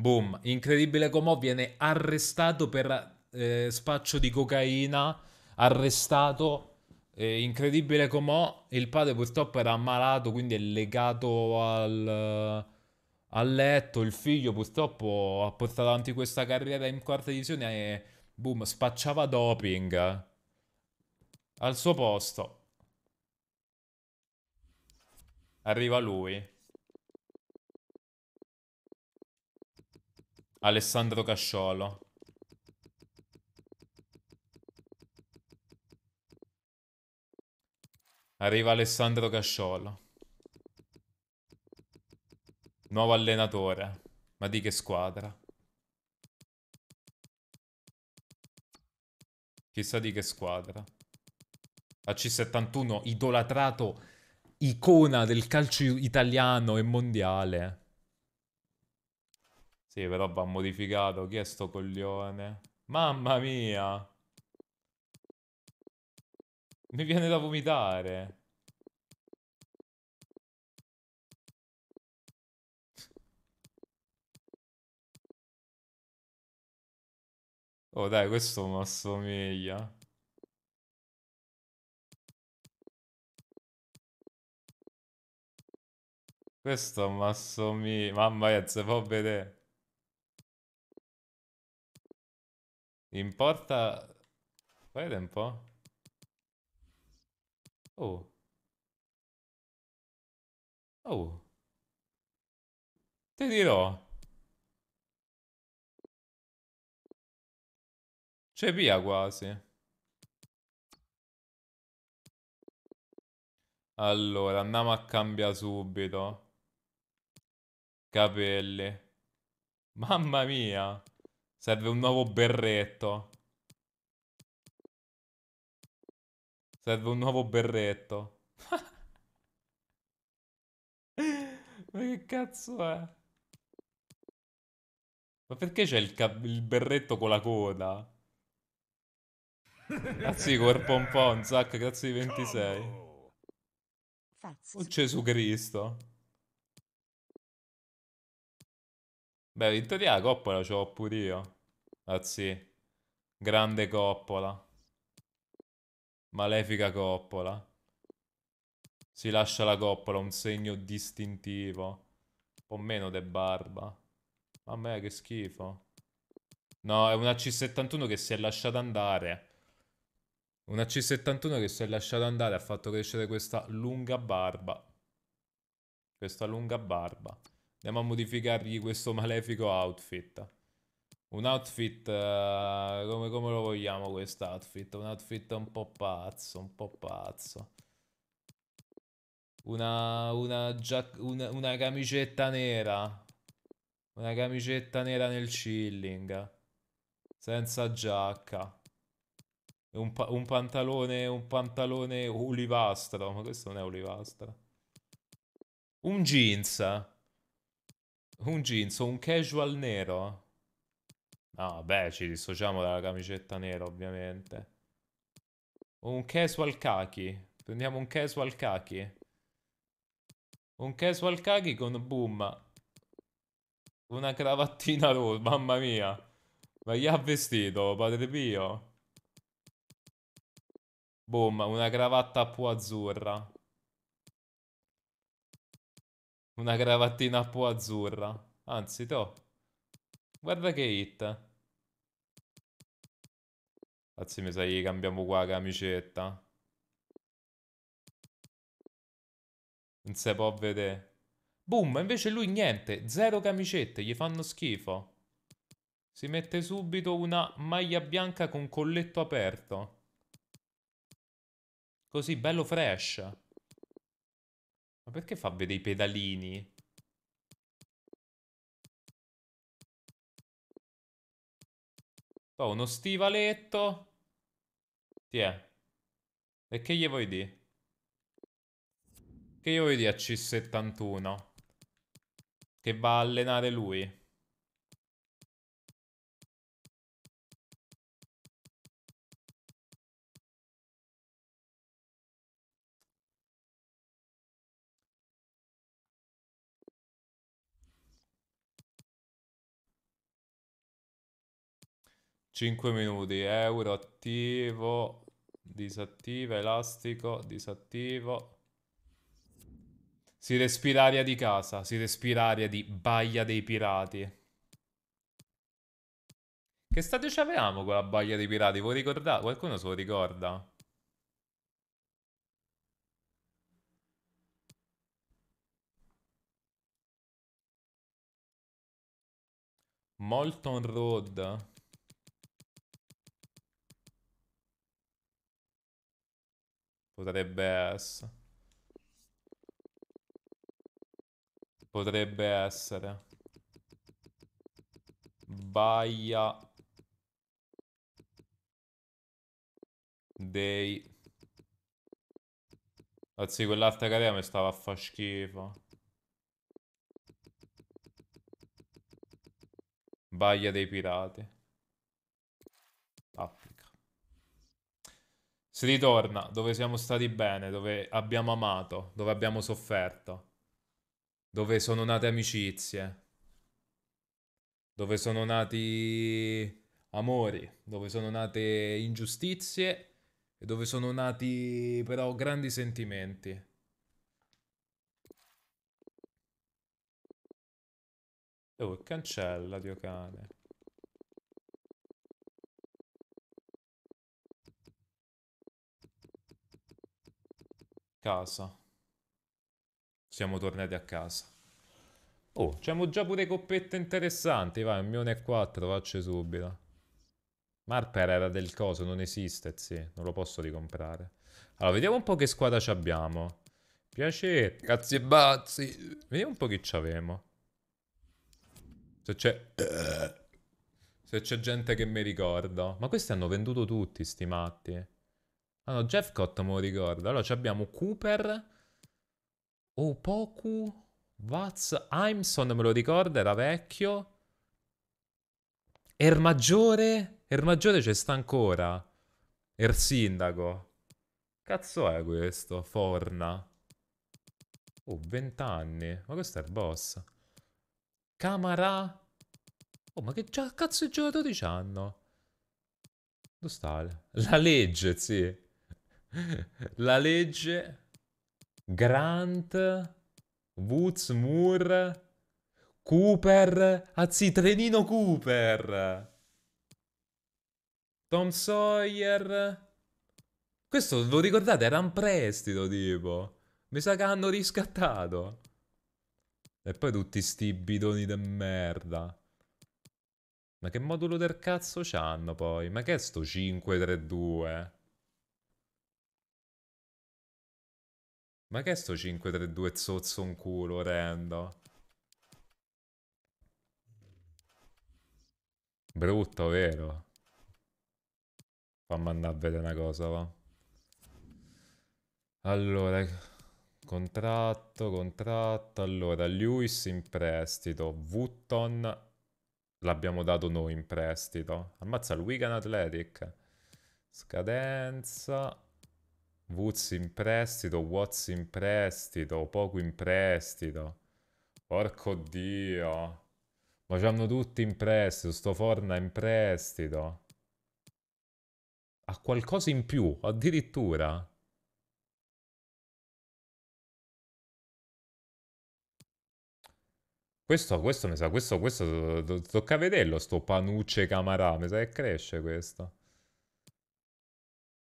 Boom, incredibile comò viene arrestato per eh, spaccio di cocaina, arrestato, eh, incredibile comò, il padre purtroppo era ammalato, quindi è legato al, al, letto, il figlio purtroppo ha portato avanti questa carriera in quarta divisione e boom, spacciava doping al suo posto. Arriva lui. Alessandro Casciolo. Arriva Alessandro Casciolo. Nuovo allenatore. Ma di che squadra? Chissà di che squadra. La C71, idolatrato, icona del calcio italiano e mondiale. Sì, però va modificato. Chi è sto coglione? Mamma mia! Mi viene da vomitare. Oh dai, questo mi assomiglia. Questo mi assomiglia. Mamma mia, se può vedere. In porta... Guarda un po'. Oh. Oh. Ti dirò. C'è via quasi. Allora, andiamo a cambiare subito. Capelli. Mamma mia. Serve un nuovo berretto. Serve un nuovo berretto. Ma che cazzo è? Ma perché c'è il, il, berretto con la coda? Grazie corpo un po', un sacco, grazie di 26. Oh Gesù Cristo. Beh, Vittoria Coppola ce l'ho pure io. Anzi, ah, grande Coppola. Malefica Coppola. Si lascia la coppola, un segno distintivo. Un po' meno de barba. Mamma che schifo. No, è una C71 che si è lasciata andare. Una C71 che si è lasciata andare ha fatto crescere questa lunga barba. Questa lunga barba. Andiamo a modificargli questo malefico outfit. Un outfit, uh, come, come, lo vogliamo questo outfit? Un outfit un po' pazzo, un po' pazzo. Una, una, una, una camicetta nera. Una camicetta nera nel chilling. Senza giacca. Un, pa un, pantalone, un pantalone olivastro. Ma questo non è olivastro. Un jeans. Un jeans o un casual nero? No, beh, ci dissociamo dalla camicetta nera, ovviamente. O un casual khaki. Prendiamo un casual khaki. Un casual khaki con boom. Una cravattina rossa, mamma mia. Ma gli ha vestito, padre Pio. Boom, una cravatta a azzurra. Una cravattina un po' azzurra. Anzi, to. Guarda che hit. Anzi, mi sa che cambiamo qua la camicetta. Non si può vedere. Boom, invece lui niente. Zero camicette, gli fanno schifo. Si mette subito una maglia bianca con colletto aperto. Così, bello fresh. Ma perché fa vedere i pedalini? Ho oh, uno stivaletto. Ti è. E che gli vuoi dire? Che gli vuoi dire a C71? Che va a allenare lui? 5 minuti, euro attivo, disattiva, elastico, disattivo. Si respira aria di casa, si respira aria di Baia dei Pirati. Che stadio c'avevamo con la Baia dei Pirati? Voi ricordate? Qualcuno se lo ricorda? Molton Road. Potrebbe essere. Potrebbe essere. Baia dei anzi ah, quell'altra carriera mi stava a fa schifo Baia dei pirati app ah. Si ritorna dove siamo stati bene, dove abbiamo amato, dove abbiamo sofferto, dove sono nate amicizie, dove sono nati amori, dove sono nate ingiustizie e dove sono nati però grandi sentimenti. Oh, cancella, Dio cane. casa. Siamo tornati a casa. Oh, c'abbiamo già pure coppette interessanti. Vai, un milione e quattro, faccio subito. Marper era del coso, non esiste, sì. Non lo posso ricomprare. Allora, vediamo un po' che squadra ci abbiamo. Piacere. Cazzi e bazzi. Vediamo un po' chi c'avemo. Se c'è... Se c'è gente che mi ricorda. Ma questi hanno venduto tutti, sti matti. Eh. Allora, ah, Jeff Cott me lo ricordo. Allora, abbiamo Cooper, Opoku, Vaz, Imson me lo ricordo, era vecchio. Er maggiore? Er maggiore c'è sta ancora. Er sindaco. Cazzo è questo? Forna. Oh, vent'anni. Ma questo è il boss. Camara. Oh, ma che cazzo i giocatori hanno? Dove sta? La legge, sì. La legge. Grant. Woods, Moore. Cooper. Anzi, ah Trenino Cooper. Tom Sawyer. Questo lo ricordate? Era un prestito, tipo. Mi sa che hanno riscattato. E poi tutti sti bidoni de merda. Ma che modulo del cazzo c'hanno poi? Ma che è sto 532? Ma che è sto 5-3-2 zozzo un culo, orrendo? Brutto, vero? Fammi andare a vedere una cosa, va. Allora, contratto, contratto. Allora, Lewis in prestito. Wutton l'abbiamo dato noi in prestito. Ammazza il Wigan Athletic. Scadenza. Woods in prestito, Watts in prestito, poco in prestito. Porco Dio. Ma ci hanno tutti in prestito, sto Forna in prestito. Ha qualcosa in più, addirittura. Questo, questo mi sa, questo, questo, tocca vederlo, sto panucce camarà, mi sa che cresce questo.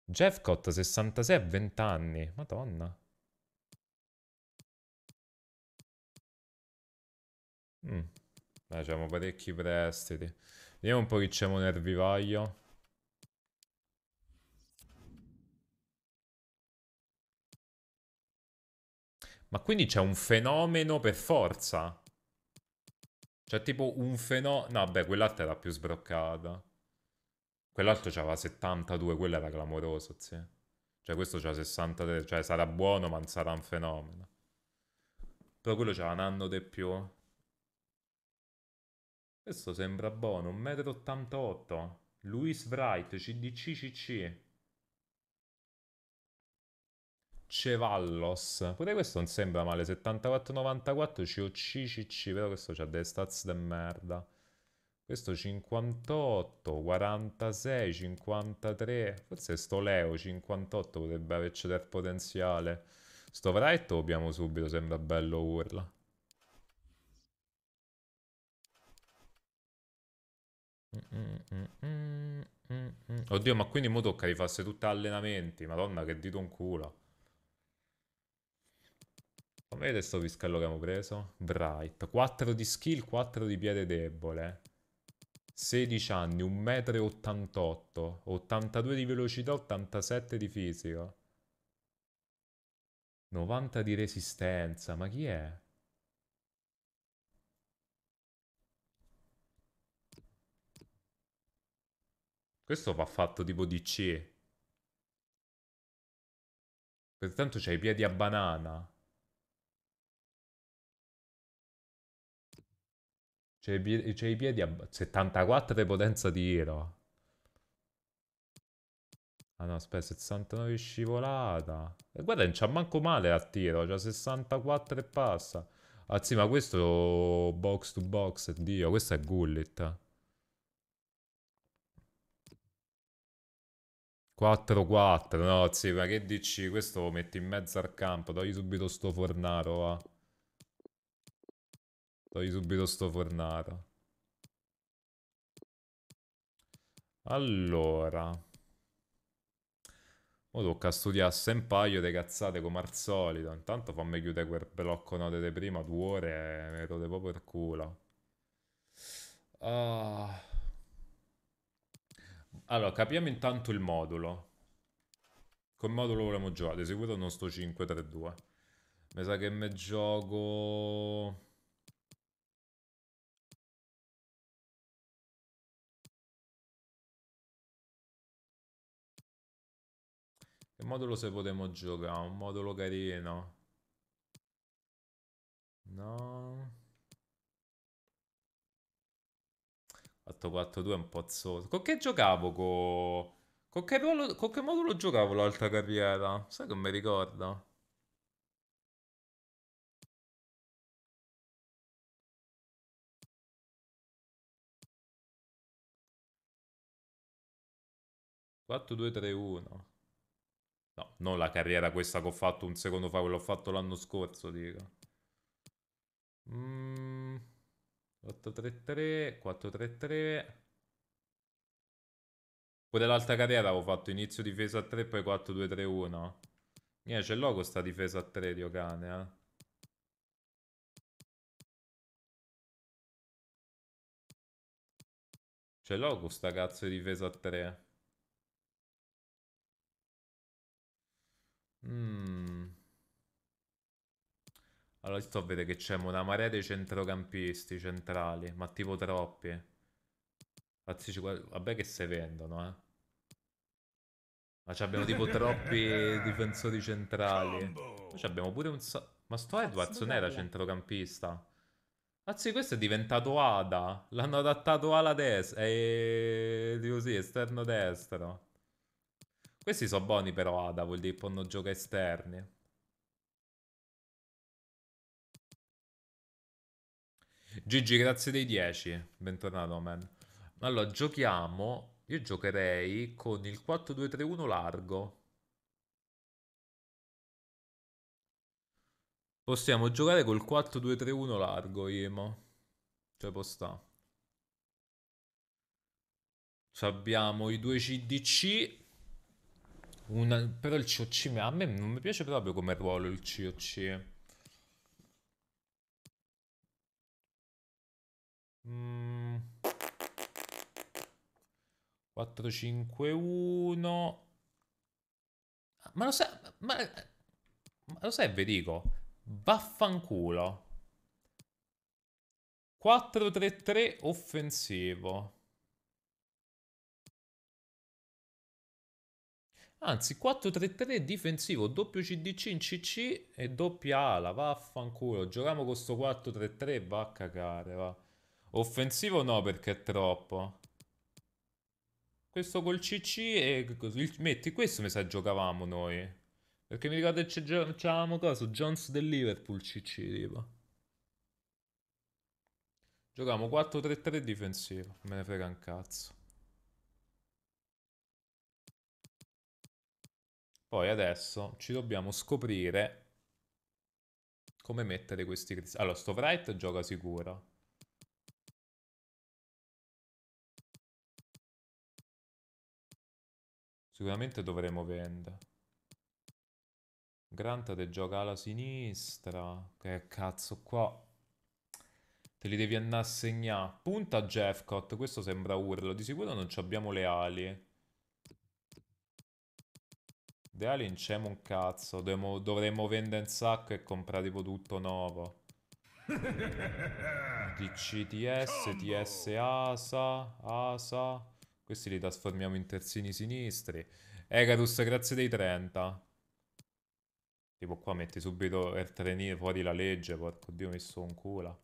Jeffcott 66 a 20 anni. Madonna. Mm. Facciamo parecchi prestiti. Vediamo un po' chi c'è nel vivaio. Ma quindi c'è un fenomeno per forza? C'è tipo un fenomeno... No, beh, quell'altra era più sbroccata. Quell'altro aveva 72, quello era clamoroso, sì. Cioè questo c'ha 63, cioè sarà buono ma non sarà un fenomeno. Però quello c'ha un anno di più. Questo sembra buono, 1,88 m. Louis Wright, CDC CC. Cevallos. Pure questo non sembra male, 74,94 COC CC, però questo c'ha delle stats de merda. Questo 58, 46, 53, forse sto Leo 58 potrebbe averci del potenziale. Sto Wright lo abbiamo subito, sembra bello urla. Oddio, ma quindi mo tocca rifarsi tutti allenamenti. Madonna, che dito un culo. Come vedete sto pischello che abbiamo preso? Bright. 4 di skill, 4 di piede debole. 16 anni, 1,88 m, 82 di velocità, 87 di fisico. 90 di resistenza, ma chi è? Questo va fatto tipo DC. Pertanto c'hai i piedi a banana. C'è i, piedi, a 74 potenza di tiro. Ah no, aspetta, 69 scivolata. E guarda, non c'ha manco male al tiro, c'ha 64 e passa. Ah sì, ma questo box to box, Dio, questo è Gullet. 4-4, no, sì, ma che dici? Questo lo metti in mezzo al campo, togli subito sto fornaro, va. Togli subito sto fornato. Allora. Mo tocca studiare un paio di cazzate come al solito. Intanto fammi chiudere quel blocco note di prima, due ore, eh, mi rode proprio il culo. Ah. Allora, capiamo intanto il modulo. Col modulo volevamo giocare, di sicuro non sto 5-3-2. Mi sa che mi gioco... Il modulo se potremmo giocare? Un modulo carino. No. 4-4-2 è un po' zozzo. Con che giocavo? Co... Con, che ruolo... con che modulo giocavo l'altra carriera? Sai che mi ricordo? Quattro, due, tre, uno. No, non la carriera questa che ho fatto un secondo fa, quello che ho fatto l'anno scorso, dico. Mm, 833, 3 Poi dell'alta carriera avevo fatto inizio difesa a 3, poi 4-2-3-1. Niente, c'è logo sta difesa a 3, dio cane, eh. C'è logo sta cazzo di difesa a 3. Mm. Allora, sto a vedere che c'è una marea di centrocampisti centrali, ma tipo troppi. Pazzisci, vabbè che se vendono, eh. Ma abbiamo tipo troppi difensori centrali. Poi abbiamo pure un sa- Ma sto Edwards non era centrocampista. Ah sì, questo è diventato Ada. L'hanno adattato ala destra. E eh, Dico sì, esterno destro. Questi sono buoni però, Ada, vuol dire che possono giocare esterni. Gigi, grazie dei 10. Bentornato, man. Allora, giochiamo... Io giocherei con il 4-2-3-1 largo. Possiamo giocare col 4-2-3-1 largo, Imo. Cioè, può sta. Abbiamo i due CDC una, però il COC a me non mi piace proprio come ruolo il COC. Mm. 4, 5, 1. Ma lo sai, ma, ma lo sai, vi dico, vaffanculo. 4-3-3 offensivo. Anzi, 4-3-3 difensivo, doppio CDC in CC e doppia ala, vaffanculo. Giochiamo con sto 4-3-3, va a cagare, va. Offensivo no, perché è troppo. Questo col CC e... Il, metti, questo mi sa giocavamo noi. Perché mi ricordo che c'eravamo cosa? Jones del Liverpool CC, tipo. Giochiamo 4-3-3 difensivo, me ne frega un cazzo. Poi adesso ci dobbiamo scoprire come mettere questi cristalli. Allora, sto Wright gioca sicuro. Sicuramente dovremo vendere. Grantate gioca alla sinistra. Che cazzo qua. Te li devi andare a segnare. Punta Jeffcott. Questo sembra urlo. Di sicuro non abbiamo le ali. The Alien c'è un cazzo, dovremmo, dovremmo vendere un sacco e comprare tipo tutto nuovo. DCTS, TS ASA, ASA. Questi li trasformiamo in terzini sinistri. Egarus, grazie dei 30. Tipo qua metti subito il trenino fuori la legge, porco dio, mi sto un culo.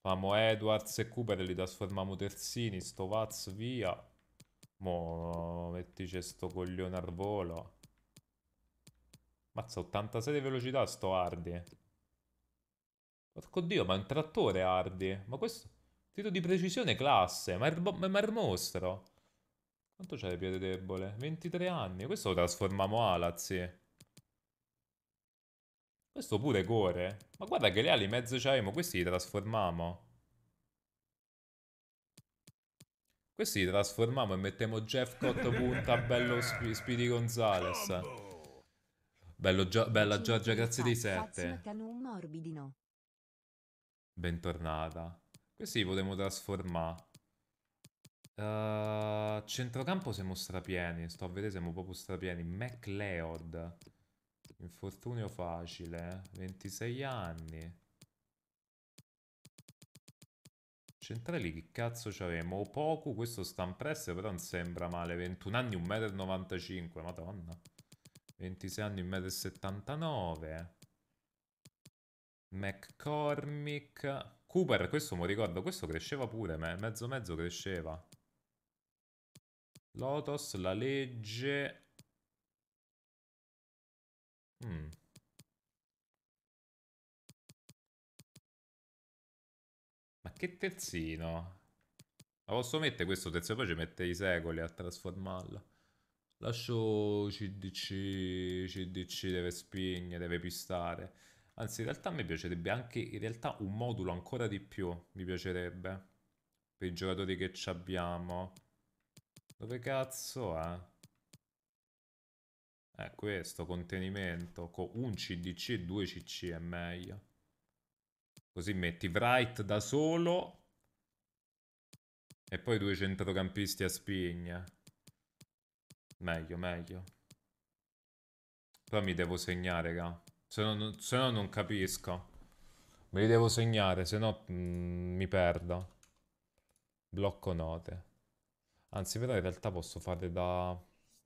Famo Edwards e Cooper, li trasformiamo terzini, sto Vaz via. Mo, mettici sto coglione al volo. Mazza, 86 di velocità sto Hardy. Porco dio, ma è un trattore Hardy. Ma questo... Tiro di precisione classe. Ma è, ma è mostro. Quanto c'è di piede debole? 23 anni. Questo lo trasformiamo Alazzi. Questo pure core. Ma guarda che le ali mezzo c'avemo. Questi li trasformiamo. Questi li trasformiamo e mettiamo Jeff Cott punta bello Speedy Gonzales. Bello, Gio- bella Giorgia, grazie dei 7. Bentornata. Questi li potremmo trasformare. Ehm, uh, centrocampo siamo strapieni. Sto a vedere, siamo proprio strapieni. McLeod. Infortunio facile. 26 eh. anni. Centrali che cazzo c'avemo? Poco, questo sta in però non sembra male. 21 anni, 1,95 m. Madonna. 26 anni, 1,79 m. McCormick. Cooper, questo mi ricordo, questo cresceva pure, mezzo mezzo cresceva. Lotus, la legge... Mm. Ma che terzino? La posso mettere questo terzo e poi ci mette i secoli a trasformarlo. Lascio CDC, CDC deve spingere, deve pistare. Anzi, in realtà mi piacerebbe anche, in realtà un modulo ancora di più, mi piacerebbe. Per i giocatori che ci abbiamo. Dove cazzo è? È questo, contenimento, con un CDC e due CC è meglio. Così metti Wright da solo e poi due centrocampisti a spingere. Meglio, meglio. Però mi devo segnare, raga. Se no, se no non capisco. Me li devo segnare, se no mh, mm, mi perdo. Blocco note. Anzi, però in realtà posso fare da...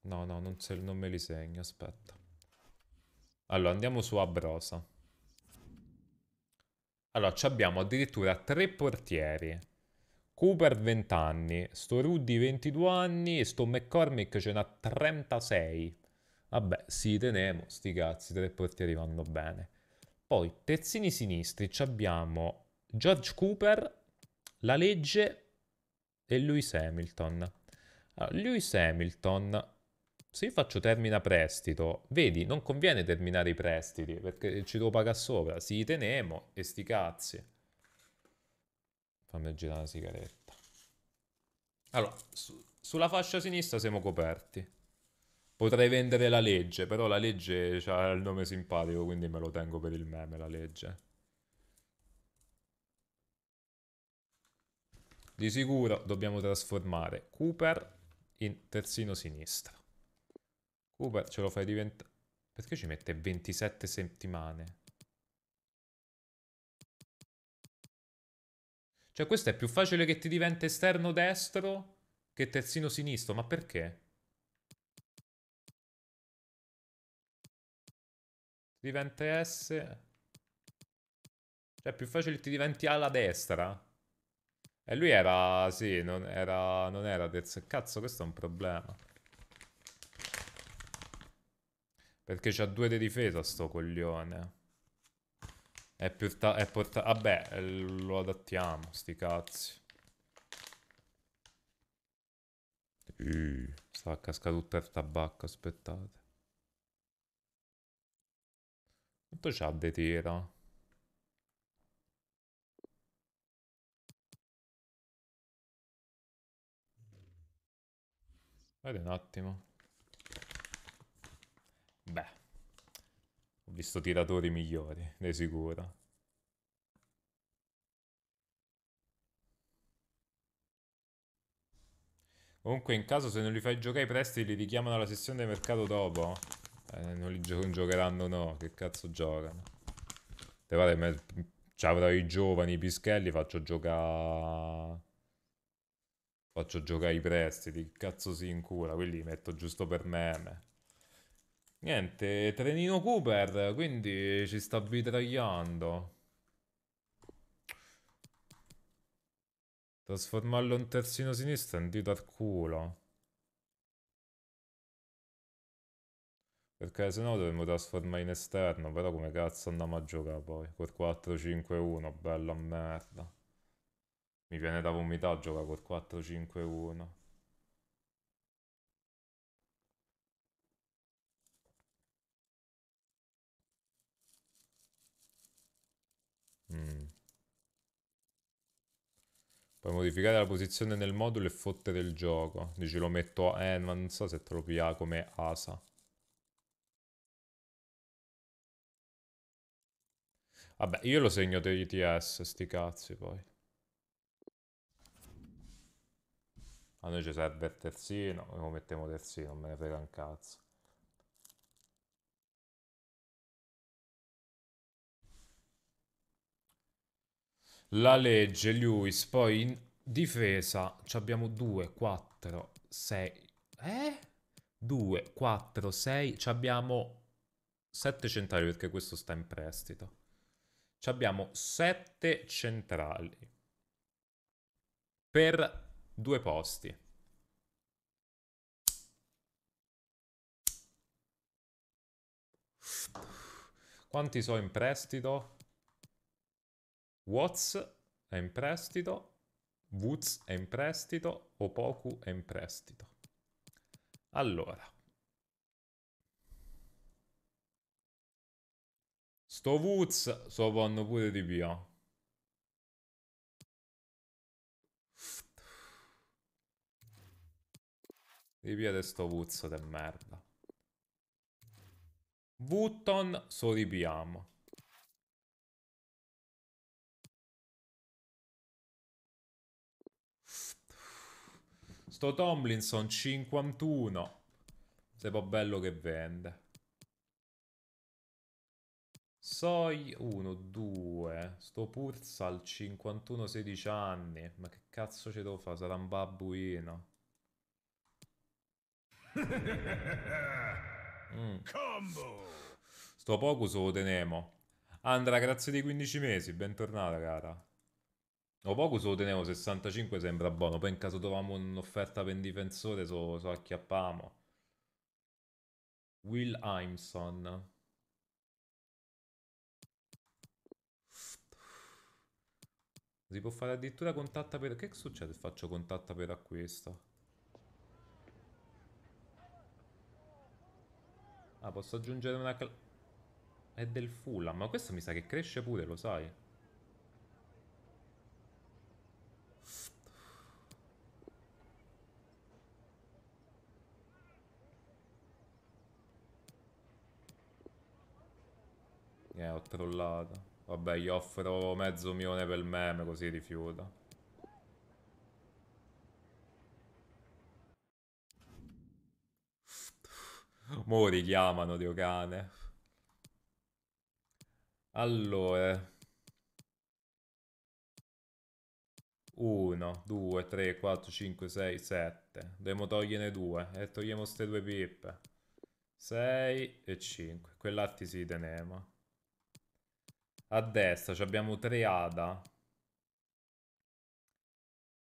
No, no, non, se, non me li segno, aspetta. Allora, andiamo su Abrosa. Allora, abbiamo addirittura tre portieri. Cooper 20 anni, sto Ruddy 22 anni e sto McCormick ce n'ha 36. Vabbè, sì, tenemo, sti cazzi, tre portieri vanno bene. Poi, terzini sinistri, abbiamo George Cooper, La Legge e Lewis Hamilton. Allora, Lewis Hamilton, se io faccio termina prestito, vedi, non conviene terminare i prestiti, perché ci devo pagare sopra, si tenemo e sti cazzi. Fammi girare la sigaretta. Allora, su, sulla fascia sinistra siamo coperti. Potrei vendere la legge, però la legge ha il nome simpatico, quindi me lo tengo per il meme, la legge. Di sicuro dobbiamo trasformare Cooper in terzino sinistro. Cooper ce lo fai diventare... Perché ci mette 27 settimane? Cioè questo è più facile che ti diventi esterno destro che terzino sinistro, ma perché? Diventa S. Cioè è più facile che ti diventi ala destra. E lui era... sì, non era... non era terzo. Cazzo, questo è un problema. Perché c'ha due di difesa sto coglione. È porta... È porta vabbè, eh, lo adattiamo, sti cazzi. Uh, sta a casca tutta il tabacco, aspettate. Quanto c'ha di tira? Vedi un attimo. Beh visto tiratori migliori, di sicuro. Comunque in caso se non li fai giocare i prestiti li richiamano alla sessione di mercato dopo. Eh, non li gio giocheranno no, che cazzo giocano. Te pare me... avrò i giovani, i pischelli, faccio giocare... Faccio giocare i prestiti, che cazzo si incura, quelli li metto giusto per meme. Niente, trenino Cooper, quindi ci sta vitragliando. Trasformarlo in terzino sinistro è un dito al culo. Perché sennò dovremmo trasformare in esterno, però come cazzo andiamo a giocare poi? Col 4-5-1, bella merda. Mi viene da vomitare a giocare col 4-5-1. Puoi modificare la posizione nel modulo e fotte del gioco. Dici lo metto a... Eh, non so se te lo pia come ASA. Vabbè, io lo segno TTS, sti cazzi poi. A noi ci serve il terzino, lo mettiamo terzino, non me ne frega un cazzo. la legge, Lewis, poi in difesa abbiamo 2, 4, 6, eh? 2, 4, 6, abbiamo 7 centrali perché questo sta in prestito. ci abbiamo 7 centrali per due posti. Quanti so in prestito? Watts è in prestito, Woods è in prestito, Opoku è in prestito. Allora. Sto Woods so vanno pure di più. Di via di sto Woods de merda. Button, so ripiamo. Sto Tomlinson 51. Sei po' bello che vende. Soi 1, 2. Sto Pursal 51, 16 anni. Ma che cazzo ci devo fare? Sarà un babbuino. Mm. Sto se lo teniamo. Andra, grazie di 15 mesi. Bentornata, cara. O poco se lo tenevo, 65 sembra buono, poi in caso troviamo un'offerta per un difensore so, so acchiappavamo. Will Imson. Si può fare addirittura contatta per... Che succede se faccio contatta per acquisto? Ah, posso aggiungere una... È del Fulham, ma questo mi sa che cresce pure, lo sai? Eh, ho trollato. Vabbè, gli offro mezzo milione per il meme, così rifiuta. Mo' richiamano, Dio cane. Allora. 1, 2, 3, 4, 5, 6, 7. Dobbiamo togliene due. e togliamo queste due pippe. 6 e 5. Quell'atti si tenema. A destra abbiamo tre Ada.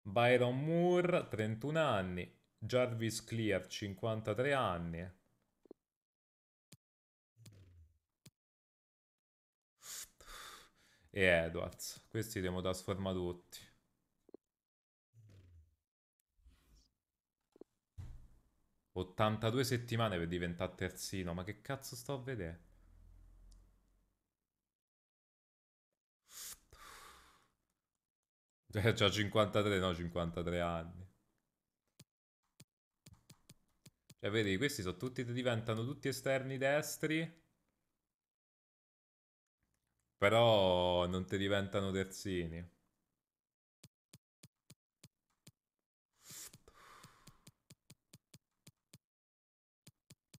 Byron Moore, 31 anni. Jarvis Clear, 53 anni. E Edwards. Questi li abbiamo trasformati tutti. Ottantadue settimane per diventare terzino. Ma che cazzo sto a vedere? Eh, già 53, no, 53 anni. Cioè, vedi, questi sono tutti, diventano tutti esterni destri. Però non ti diventano terzini.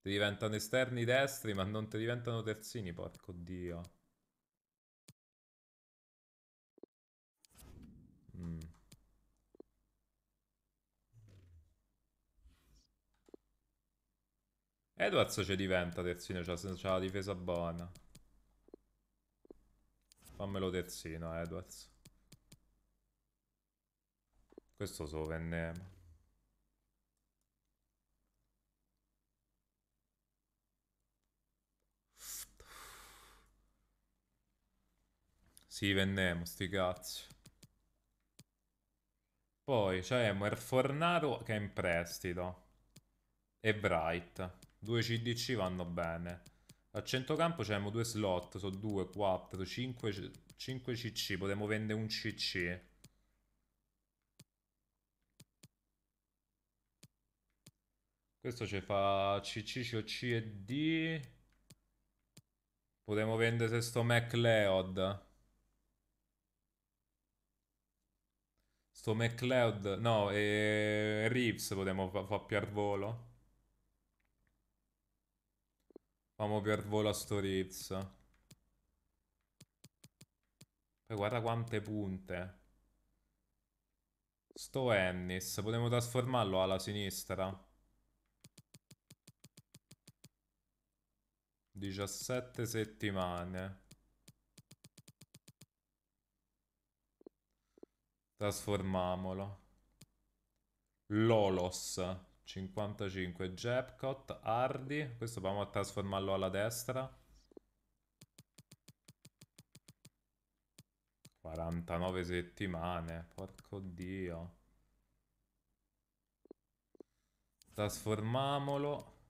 Ti diventano esterni destri, ma non ti diventano terzini, porco dio. Edwards ci diventa terzino, c'è la difesa buona. Fammelo terzino, Edwards. Questo so vennemo. Sì, vennemo, sti cazzi. Poi c'è Fornaro che è in prestito. E Bright. Due CDC vanno bene. A centrocampo abbiamo due slot, sono due, quattro, cinque, 5 CC, potremmo vendere un CC. Questo ci fa CC, COC e D. Potremmo vendere questo MacLeod. Sto MacLeod, no, e Reeves potremmo far fa più al volo. Famo per volo a sto Riz. Poi guarda quante punte. Sto Ennis, potremmo trasformarlo alla sinistra. 17 settimane. Trasformamolo. Lolos. 55 Jepcott, Hardy, questo proviamo a trasformarlo alla destra. 49 settimane, porco dio. Trasformamolo.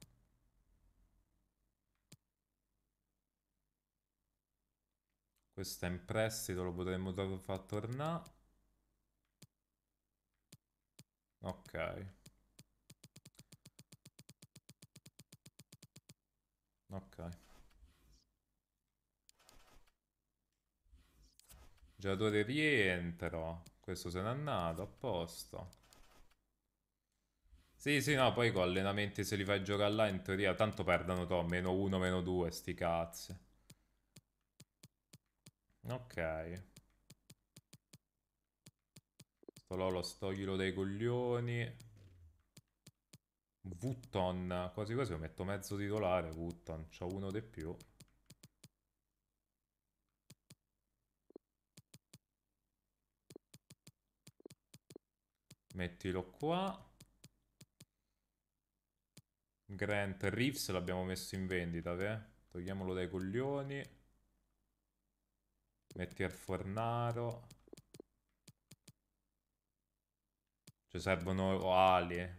Questo è in prestito, lo potremmo far tornare. Ok. Ok. Giocatore rientro. Questo se n'è andato, a posto. Sì, sì, no, poi con allenamenti se li fai giocare là in teoria tanto perdono to, meno uno, meno due, sti cazzi. Ok. Sto Lolo, stoglilo dai coglioni. Vutton, quasi quasi lo metto mezzo titolare Vutton, c'ho uno di più. Mettilo qua. Grant Reeves l'abbiamo messo in vendita, beh. Togliamolo dai coglioni. Metti al Fornaro. Ci servono ali.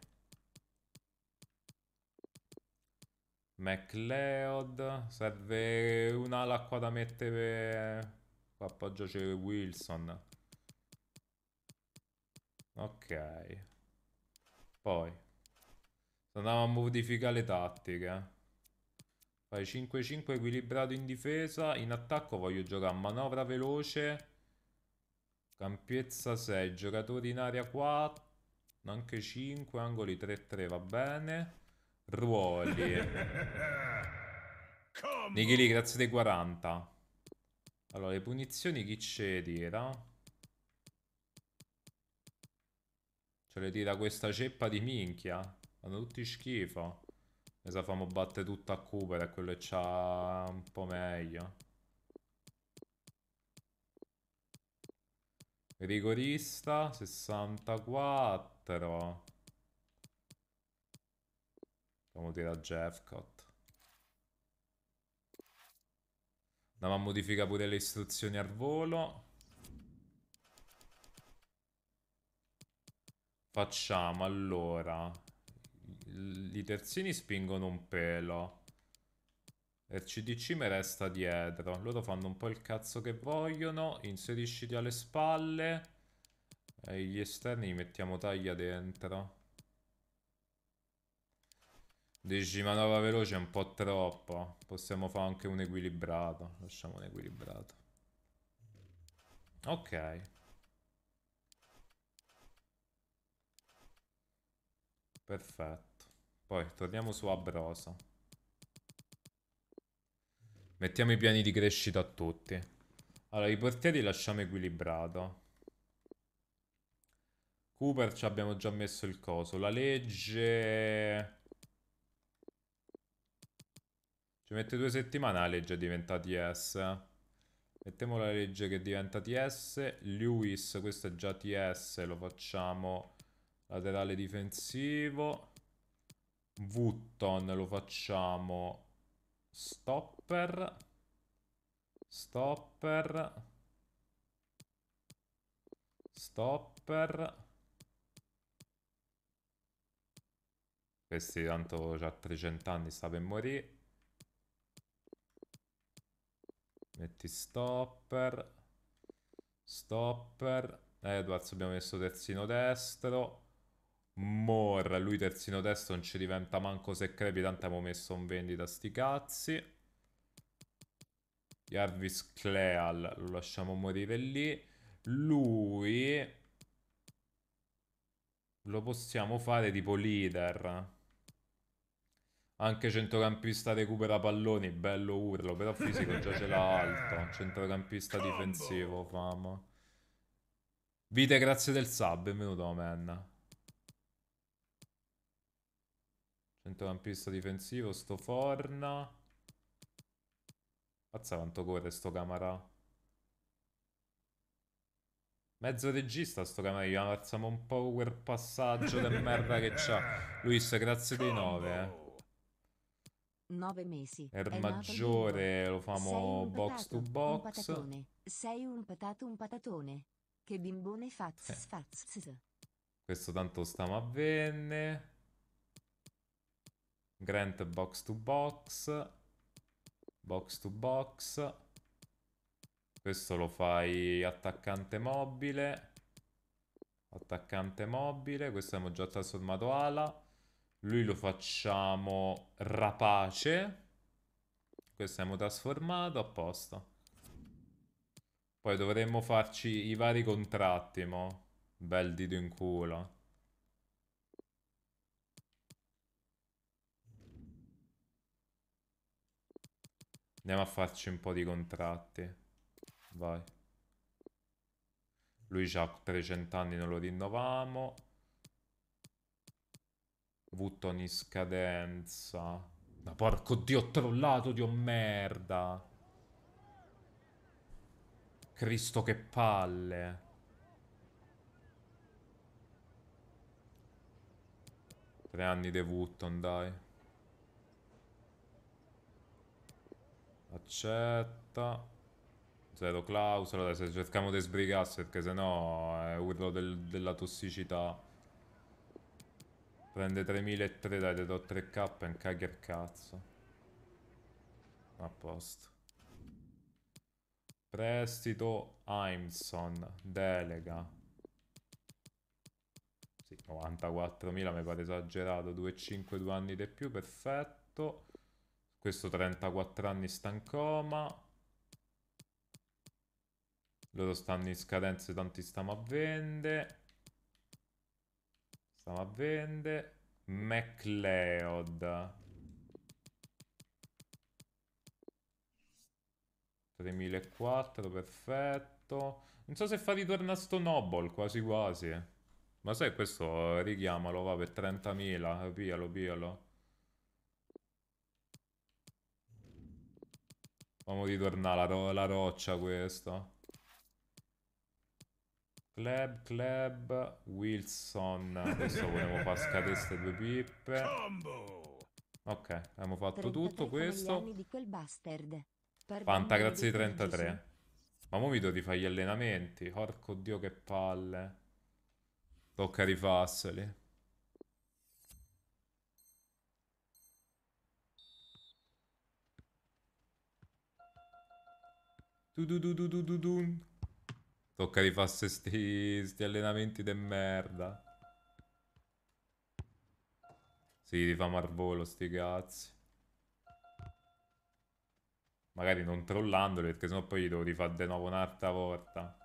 MacLeod serve un'ala qua da mettere... Qua appoggio c'è Wilson. Ok. Poi. Andiamo a modificare le tattiche. Eh. Fai 5-5 equilibrato in difesa. In attacco voglio giocare a manovra veloce. Campiezza 6. Giocatori in aria 4. Anche 5. Angoli 3-3 va bene. Ruoli. Nichili, grazie dei 40. Allora, le punizioni chi ce tira? Ce le tira questa ceppa di minchia. Fanno tutti schifo. Ne sa famo battere tutto a Cooper e quello c'ha un po' meglio. Rigorista 64. Dobbiamo Facciamo tirare Jeffcott. Andiamo a modificare pure le istruzioni al volo. Facciamo allora. I terzini spingono un pelo. Il CDC mi resta dietro. Loro fanno un po' il cazzo che vogliono. Inserisciti alle spalle. E gli esterni li mettiamo taglia dentro. Dici manovra veloce è un po' troppo. Possiamo fare anche un equilibrato. Lasciamo un equilibrato. Ok. Perfetto. Poi torniamo su Abrosa. Mettiamo i piani di crescita a tutti. Allora, i portieri lasciamo equilibrato. Cooper ci abbiamo già messo il coso. La legge... Ci mette due settimane la legge diventa TS. Mettiamo la legge che diventa TS. Lewis, questo è già TS, lo facciamo laterale difensivo. Vutton, lo facciamo stopper. Stopper. Stopper. Questi tanto già 300 anni sta per morire. metti stopper stopper Edwards abbiamo messo terzino destro more lui terzino destro non ci diventa manco se crepi, tanto abbiamo messo in vendita sti cazzi. Jarvis Cleal, lo lasciamo morire lì. Lui lo possiamo fare tipo leader. Anche centrocampista recupera palloni, bello urlo, però fisico già ce l'ha alta. Centrocampista Combo. difensivo, fama. Vite, grazie del sub, benvenuto Omen. Centrocampista difensivo, sto Forna. Pazza quanto corre sto Camara. Mezzo regista sto Camarino, avanziamo un po' quel passaggio del merda che c'ha. Luis, grazie dei nove, eh. 9 mesi. Er maggiore, lo famo box patato, to box. Un patatone. Sei un patato, un patatone. Che bimbone faz, eh. faz. Questo tanto stiamo a venne. Grant box to box. Box to box. Questo lo fai attaccante mobile. Attaccante mobile. Questo abbiamo già trasformato ala. Lui lo facciamo rapace. Questo è trasformato apposta. Poi dovremmo farci i vari contratti, mo. Bel dito in culo. Andiamo a farci un po' di contratti. Vai. Lui ha 300 anni, non lo rinnoviamo Wutton in scadenza. Ma porco dio, ho trollato, dio merda. Cristo che palle. Tre anni di Wutton, dai. Accetta. Zero clausola, se cerchiamo di sbrigarsi perché sennò è eh, urlo del, della tossicità. Prende 3003, dai, le do 3k e un cagher cazzo. A posto. Prestito Aimson, delega. Sì, 94.000 mi pare esagerato, 2 anni di più, perfetto. Questo 34 anni sta in coma. Loro stanno in scadenza e tanti stiamo a vendere. Stiamo a vende. MacLeod. State perfetto. Non so se fa ritorna sto Noble, quasi quasi. Ma sai questo, richiamalo, va per 30.000, pialo, pialo. Facciamo ritornare la, ro la roccia questo Club, club, Wilson. Adesso volevo far scadere queste due pippe. Ok, abbiamo fatto tutto questo. Fanta, grazie di 33. Ma mo' mi di rifare gli allenamenti. Porco dio che palle. Tocca rifarseli. Du du du du du du dun. Tocca di farsi sti, sti allenamenti de merda. Sì, li fa marvolo sti cazzi. Magari non trollandoli perché sennò poi li devo rifare di nuovo un'altra volta.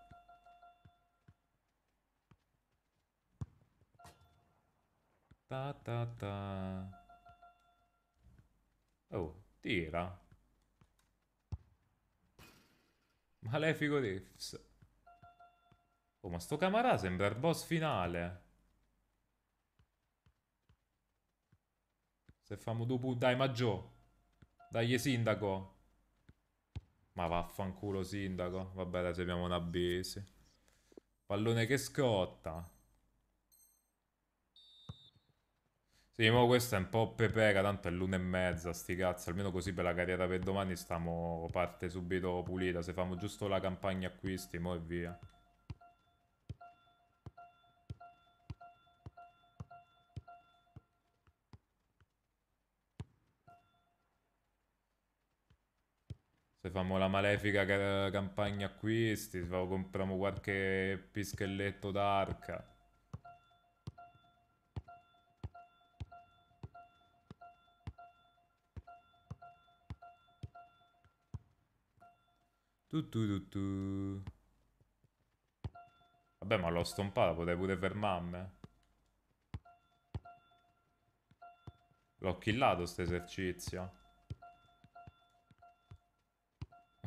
Ta ta ta. Oh, tira. Malefico di... Oh, ma sto Camarà sembra il boss finale. Se famo dopo... Dai, Maggio. Dai, sindaco. Ma vaffanculo, sindaco. Vabbè, dai, abbiamo una base. Pallone che scotta. Sì, ma questa è un po' pepega, tanto è l'una e mezza, sti cazzi. Almeno così per la carriera per domani stiamo parte subito pulita. Se famo giusto la campagna acquisti, mo e via. Facciamo la malefica eh, campagna acquisti, compriamo qualche pischelletto d'arca. Tu, tu, tu, Vabbè, ma l'ho stompata, potrei pure fermarmi. Eh. L'ho killato questo esercizio.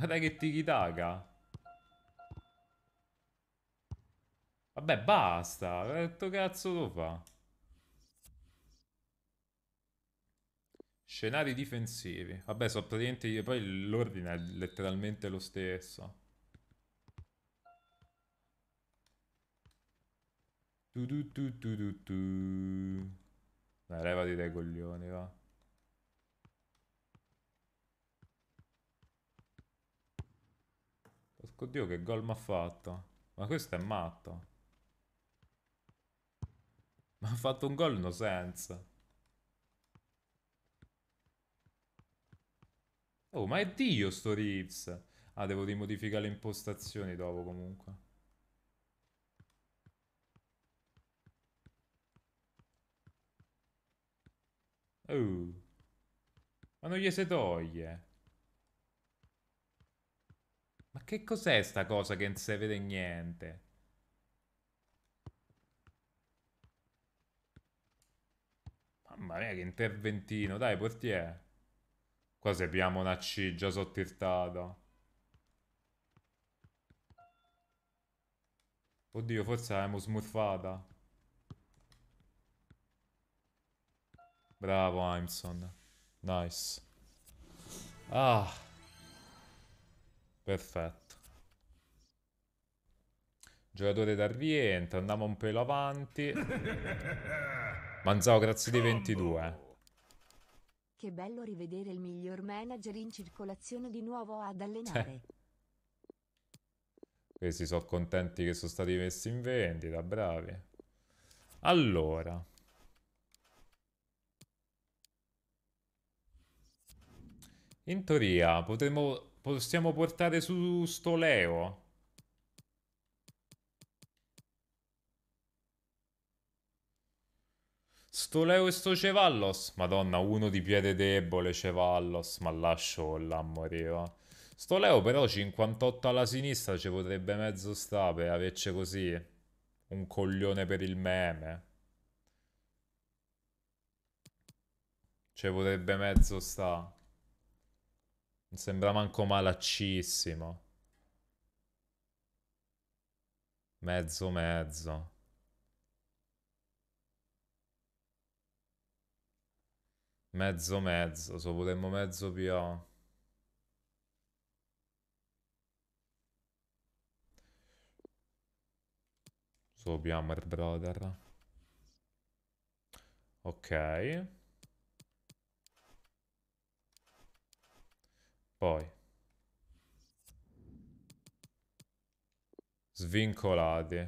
Guarda che tiki-taka. Vabbè, basta. Che cazzo lo fa? Scenari difensivi. Vabbè, sono praticamente... io. Poi l'ordine è letteralmente lo stesso. Tu tu tu tu tu tu. Dai, levati dai coglioni, va. Porco dio che gol mi ha fatto. Ma questo è matto. Ma ha fatto un gol no sense. Oh, ma è Dio sto Reeves. Ah, devo rimodificare le impostazioni dopo comunque. Oh. Ma non gli si toglie. Ma che cos'è sta cosa che non si vede niente? Mamma mia che interventino, dai portiere. Qua serviamo una C già sottirtata. Oddio, forse l'abbiamo smurfata. Bravo, Imson. Nice. Ah. Perfetto. Giocatore dal rientro, andiamo un pelo avanti. Manzao, grazie di 22. Che bello rivedere il miglior manager in circolazione di nuovo ad allenare. Questi sono contenti che sono stati messi in vendita, bravi. Allora. In teoria potremmo Possiamo portare su sto Leo? Sto Leo e sto Cevallos? Madonna, uno di piede debole, Cevallos. Ma lascio là, moriva. Sto Leo però 58 alla sinistra ci potrebbe mezzo sta per averci così. Un coglione per il meme. Ci potrebbe mezzo sta. Mi sembra manco malaccissimo. Mezzo mezzo. Mezzo mezzo, se vorremmo mezzo più... Sobiamo il brother. Ok. Poi. Svincolati.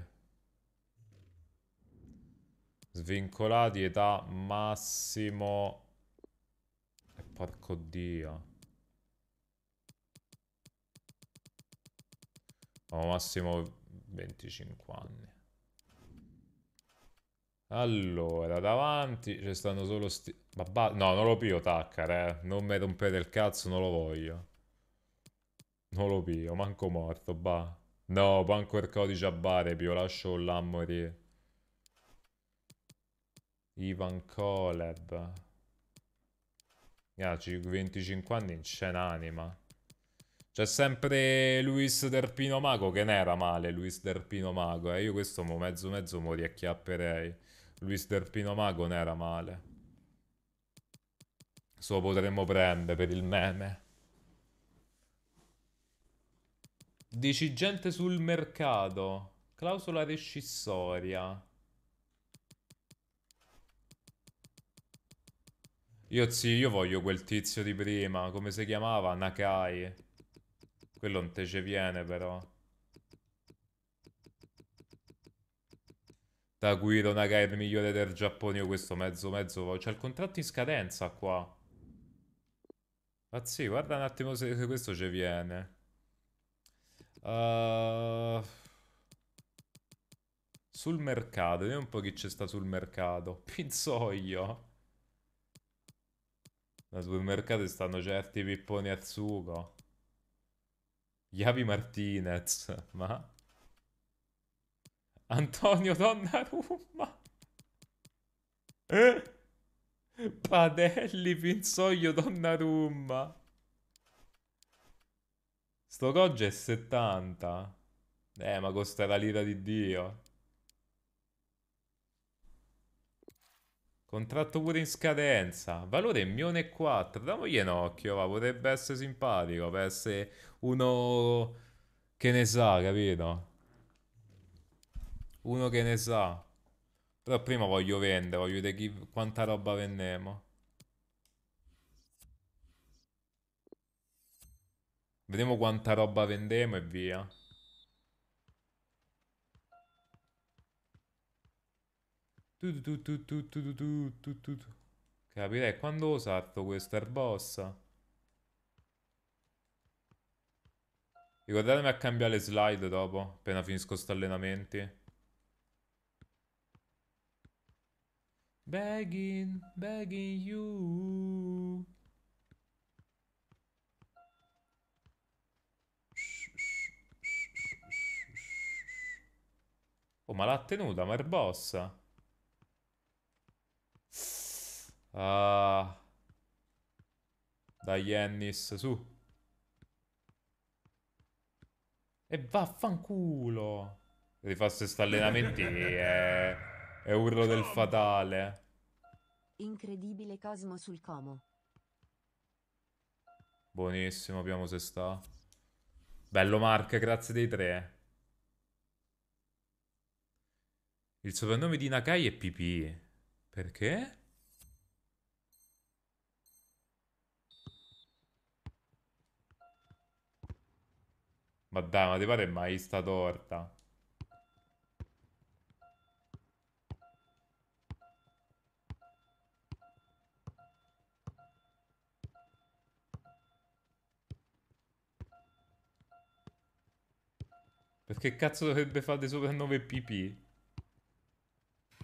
Svincolati età massimo... E porco dio. No, massimo 25 anni. Allora, davanti ci stanno solo sti... Ma no, non lo pio Tucker, eh. Non mi rompete il cazzo, non lo voglio. Non lo pio, manco morto, ba. No, manco il codice a bare, pio, lascio l'ammori. Ivan Koleb. Ah, 25 anni, in scena anima. C'è sempre Luis Derpino Mago, che n'era male Luis Derpino Mago, eh. Io questo mo mezzo mezzo mo riacchiapperei. Luis Derpino Mago n'era male se lo potremmo prendere per il meme. Dici gente sul mercato. Clausola rescissoria. Io sì, io voglio quel tizio di prima, come si chiamava? Nakai. Quello non te ce viene però. Taguiro Nakai è il migliore del Giappone, io questo mezzo mezzo... C'è il contratto in scadenza qua. Ah sì, guarda un attimo se questo ci viene. Uh, sul mercato, vediamo un po' chi c'è sta sul mercato. Pinzoglio. Ma sul mercato stanno certi pipponi a sugo. Iavi Martinez, ma... Antonio Donnarumma. Eh? Padelli, Pinzoglio, Donnarumma. Sto Rogge è 70. Eh, ma costa la l'ira di Dio. Contratto pure in scadenza. Valore 1.4. Damogli un occhio, va. Potrebbe essere simpatico. Per essere uno che ne sa, capito? Uno che ne sa. Però prima voglio vendere, voglio vedere chi, quanta roba vendiamo. Vediamo quanta roba vendiamo e via. Capirei quando ho usato questa erbossa. Ricordatemi a cambiare slide dopo, appena finisco sti allenamenti. Begging, begging you. Oh, ma l'ha tenuta, ma è bossa. Ah. Dai, Ennis, su. E vaffanculo. Devi farsi sta allenamenti, eh. È urlo del fatale. Incredibile Cosmo sul Como. Buonissimo, abbiamo se sta. Bello Mark, grazie dei tre. Il soprannome di Nakai è PP. Perché? Ma dai, ma ti pare mai sta torta? Perché cazzo dovrebbe fare dei soprannome PP?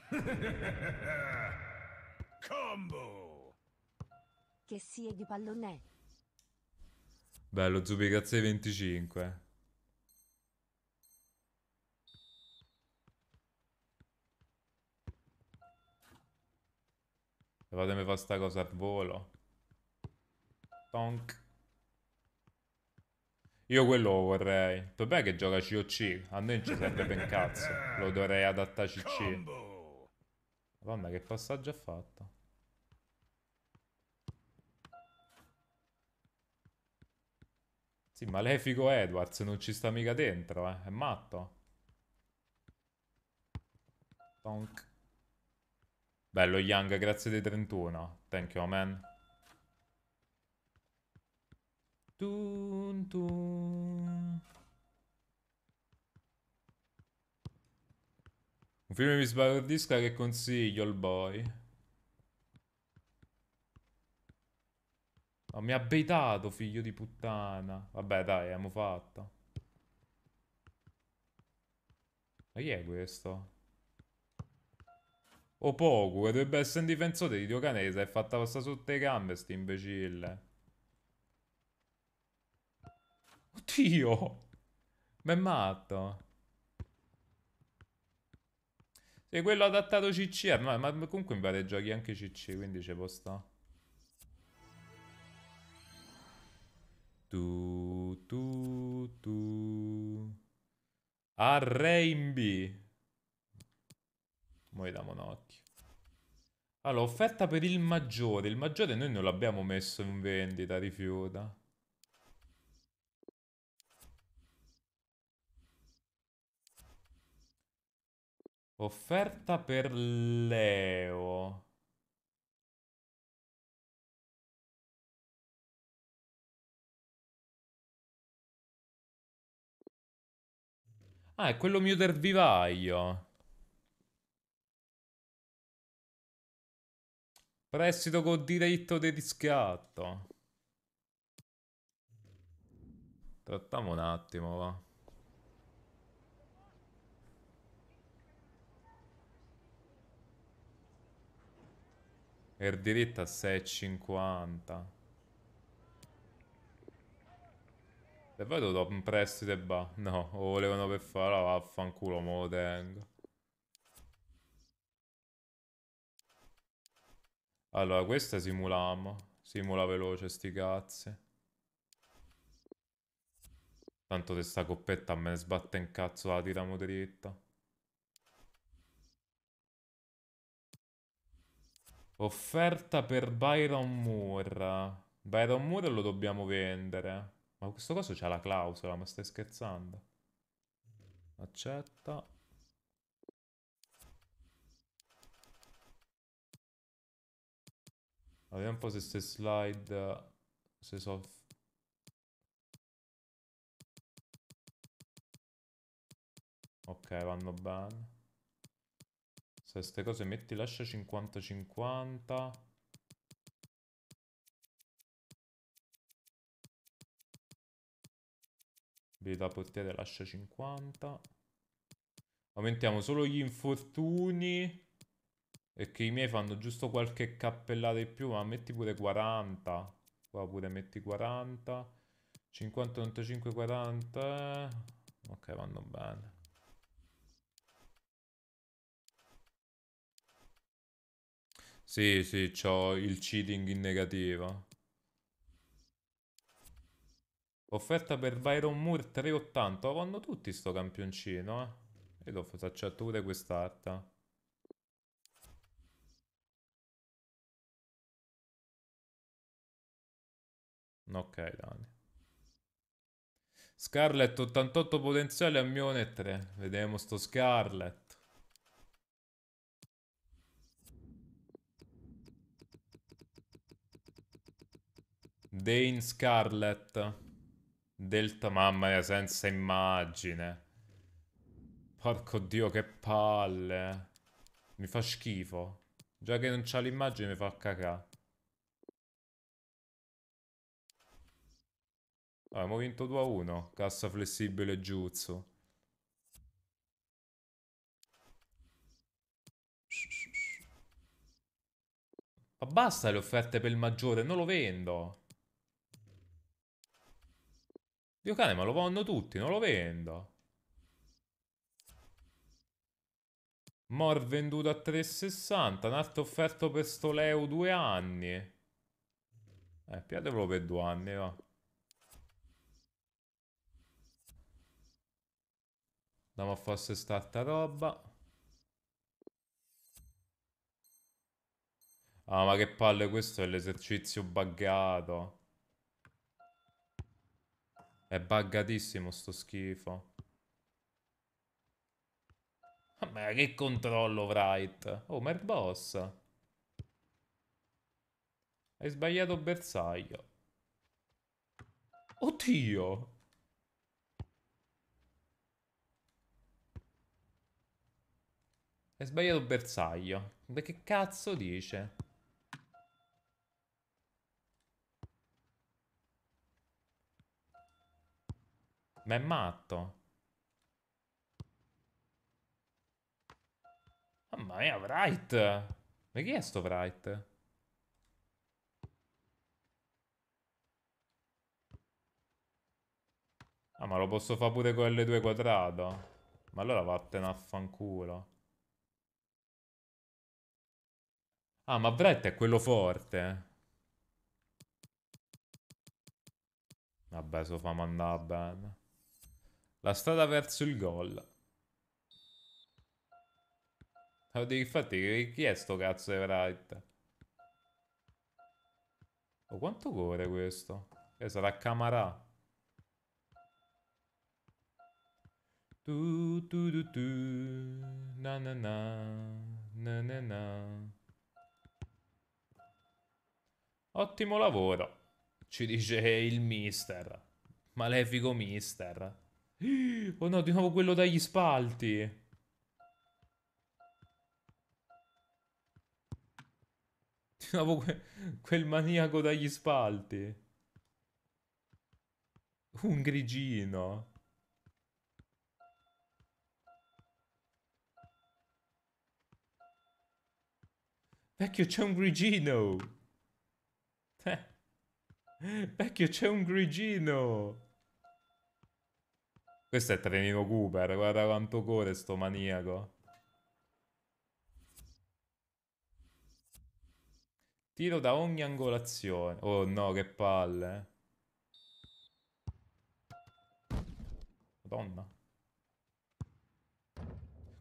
Combo! Che sia di pallone. Bello, Zubi, grazie 25. Fatemi fare sta cosa a volo. Tonk. Io quello vorrei. Il problema che gioca COC. A noi non ci serve ben cazzo. Lo dovrei adattare CC. Madonna, che passaggio ha fatto. Sì, malefico Edwards non ci sta mica dentro, eh. È matto. Tonk. Bello Young, grazie dei 31. Thank you, man. Tun, tun. Un film mi sbalordisca che consiglio il boy. Oh, mi ha beitato, figlio di puttana. Vabbè, dai, abbiamo fatto. Ma chi è questo? O poco, dovrebbe essere un difensore di Diocanese, è fatta passare sotto le gambe, sti imbecille. Oddio! Ma è matto. Se quello adattato CC è, ma, ma, comunque mi pare giochi anche CC, quindi c'è posto. Tu, tu, tu. Array in B. Mo' diamo un Allora, offerta per il maggiore. Il maggiore noi non l'abbiamo messo in vendita, rifiuta. Offerta per Leo. Ah, è quello mio del vivaio. Prestito con diritto di riscatto. Trattiamo un attimo, va. Er diritta 6,50. Se poi dopo un prestito e ba. No, lo volevano per fare, ah, vaffanculo, me lo tengo. Allora, questa simulammo. Simula veloce, sti cazzi. Tanto se sta coppetta a me sbatte in cazzo, la tiramo dritta. Offerta per Byron Moore. Byron Moore lo dobbiamo vendere. Ma questo coso c'ha la clausola, ma stai scherzando? Accetta. Vediamo un po' se queste slide... Se so... Ok, vanno bene. Se queste cose metti lascia 50-50. Abilità portiere lascia 50. Aumentiamo solo gli infortuni. E che i miei fanno giusto qualche cappellata in più, ma metti pure 40. Qua pure metti 40. 50, 45, 40. Ok, vanno bene. Sì, sì, c'ho il cheating in negativo. Offerta per Byron Moore 380. Lo vanno tutti sto campioncino, eh. Ed ho facciato pure quest'arta. Ok, Dani. Scarlet 88 potenziale, a mione 3. Vediamo sto Scarlet. Dane Scarlet. Delta, mamma mia, senza immagine. Porco dio, che palle. Mi fa schifo. Già che non c'ha l'immagine mi fa cacà. Ah, abbiamo vinto 2 a 1. Cassa flessibile Jutsu. Ma basta le offerte per il maggiore, non lo vendo. Dio cane, ma lo vanno tutti, non lo vendo. Mor venduto a 3,60, un altro offerto per sto Leo due anni. Eh, piatevelo per due anni, va. Andiamo a fare starta roba. Ah, ma che palle, questo è l'esercizio buggato. È buggatissimo sto schifo. Ah, ma che controllo, Wright? Oh, Mad Boss. Hai sbagliato bersaglio. Oddio! Hai sbagliato bersaglio. Ma che cazzo dice? Ma è matto. Mamma mia, Wright. Ma chi è sto Wright? Ah, ma lo posso fare pure con L2 quadrato? Ma allora vattene a fanculo. Ah, ma Wright è quello forte. Vabbè, so fa mandare bene. La strada verso il gol. Infatti, chi è sto cazzo di Wright? Oh, quanto corre questo? Eh, sarà Camarà. Tu tu tu tu na na na na na na Ottimo lavoro, ci dice il mister. Malefico mister. Oh no, di nuovo quello dagli spalti. Di nuovo que quel maniaco dagli spalti. Un grigino. Vecchio, c'è un grigino. Eh. Vecchio, c'è un grigino. Questo è il trenino Cooper, guarda quanto cuore sto maniaco. Tiro da ogni angolazione. Oh no, che palle. Eh. Madonna.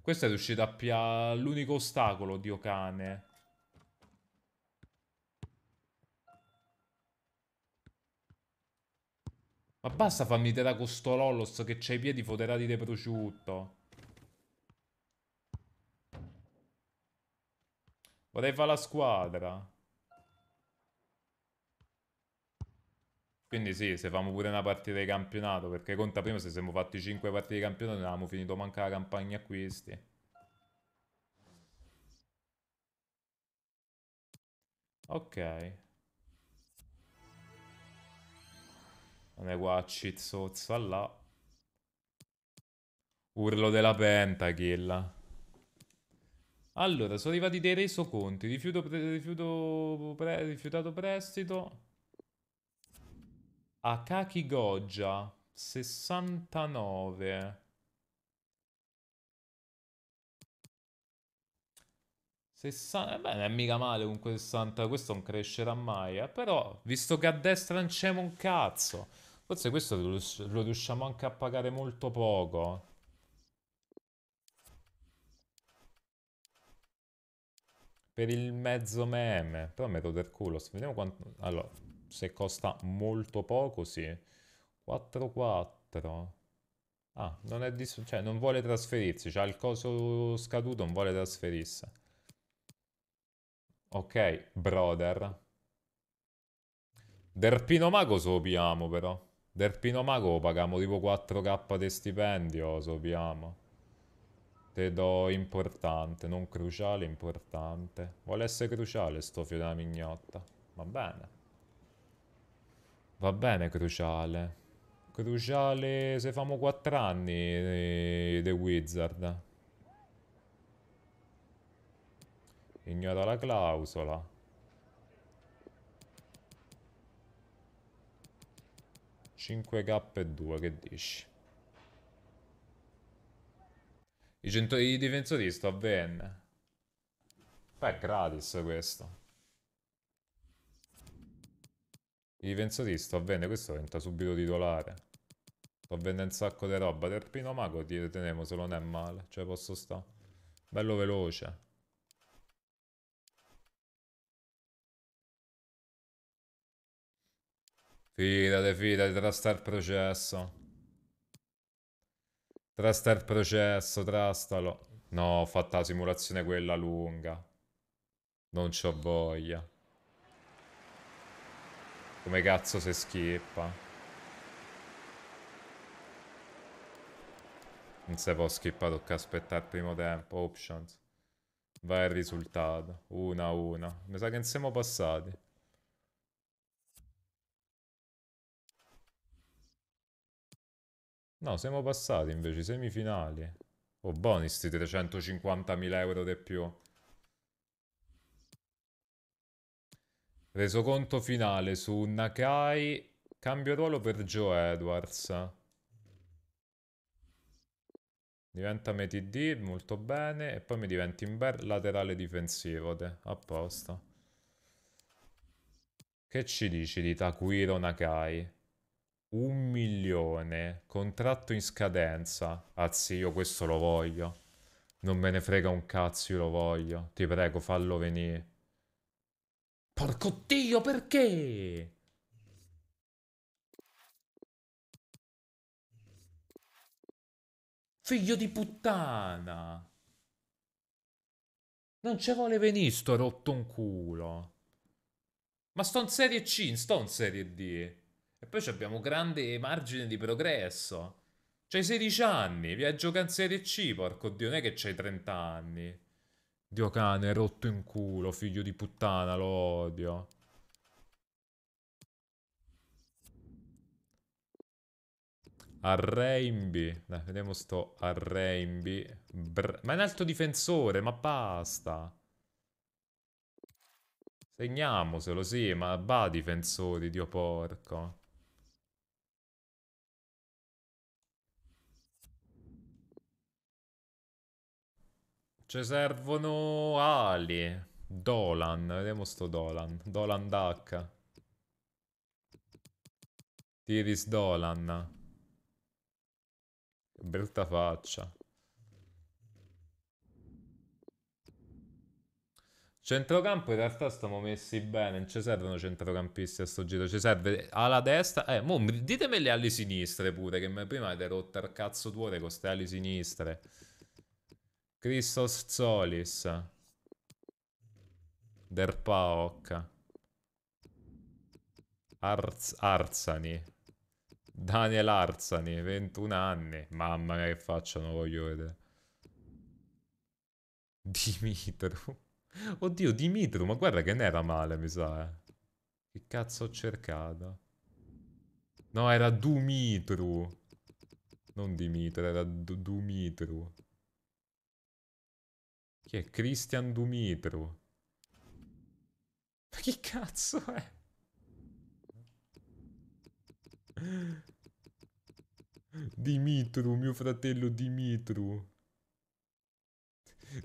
Questo è riuscito a piare l'unico ostacolo, dio cane. Ma basta farmi te da questo Lollos che c'ha i piedi foderati di prosciutto. Vorrei fare la squadra. Quindi sì, se famo pure una partita di campionato, perché conta prima se siamo fatti 5 partite di campionato, non abbiamo finito manca la campagna acquisti. Ok. Non è qua cizzozza là. Urlo della pentakill. Allora, sono arrivati dei resoconti. Rifiuto, pre rifiuto pre rifiutato prestito. Akaki Goggia, 69. 60, beh, non è mica male comunque 60, questo non crescerà mai, eh? però visto che a destra non c'è un cazzo. Forse questo lo riusciamo anche a pagare molto poco. Per il mezzo meme. Però metto del culo. Vediamo quanto... Allora, se costa molto poco, sì. 4-4. Ah, non è dis... Cioè, non vuole trasferirsi. C'ha il coso scaduto, non vuole trasferirsi. Ok, brother. Derpino Mago sopiamo però. Del Pino Mago paghiamo tipo 4k di stipendio, sappiamo. Te do importante, non cruciale, importante. Vuole essere cruciale sto fio della mignotta. Va bene. Va bene, cruciale. Cruciale se famo 4 anni The eh, Wizard. Ignora la clausola. 5k e 2, che dici? I, cento- i difensori sto a Venne. Beh, è gratis questo. I difensori sto a Venne, questo diventa subito titolare. Sto vendendo un sacco di roba. Terpino mago ti teniamo se non è male. Cioè posso sta Bello veloce. Fidate, fidate, trasta il processo. Trasta il processo, trastalo. No, ho fatto la simulazione quella lunga. Non c'ho voglia. Come cazzo si schippa? Non si può schippare, tocca aspettare il primo tempo. Options. Vai il risultato. Una a una. Mi sa che non siamo passati. No, siamo passati invece, semifinali. Oh, buoni sti 350.000 euro di più. Resoconto finale su Nakai. Cambio ruolo per Joe Edwards. Diventa MTD, molto bene. E poi mi diventi un bel laterale difensivo, te. Apposta. Che ci dici di Takuiro Nakai? Un milione, contratto in scadenza. Azzi, ah, io questo lo voglio. Non me ne frega un cazzo, io lo voglio. Ti prego, fallo venire. Porco Dio, perché? Figlio di puttana! Non ci vuole venire sto rotto un culo. Ma sto in serie C, sto in serie D. E poi abbiamo grande margine di progresso. C'hai 16 anni, vi a in Serie C, porco Dio, non è che c'hai 30 anni. Dio cane, rotto in culo, figlio di puttana, lo odio. Arrainby. Dai, vediamo sto Arrainby. Ma è un altro difensore, ma basta. Segniamoselo, sì, ma va difensori, dio porco. Ci servono ali. Dolan. Vediamo sto Dolan. Dolan Duck. Tiris Dolan. brutta faccia. Centrocampo in realtà stiamo messi bene, non ci servono centrocampisti a sto giro, ci serve alla destra, eh, mo, ditemi le ali sinistre pure, che prima avete rotto il cazzo tuore con queste ali sinistre. Christos Zolis. Der Paok. Arz Arzani. Daniel Arzani, 21 anni. Mamma mia che faccia, non voglio vedere. Dimitru. Oddio, Dimitru, ma guarda che ne era male, mi sa, eh. Che cazzo ho cercato? No, era Dumitru. Non Dimitru, era D Dumitru. Chi è? Christian Dumitru. Ma che cazzo è? Dimitru, mio fratello Dimitru.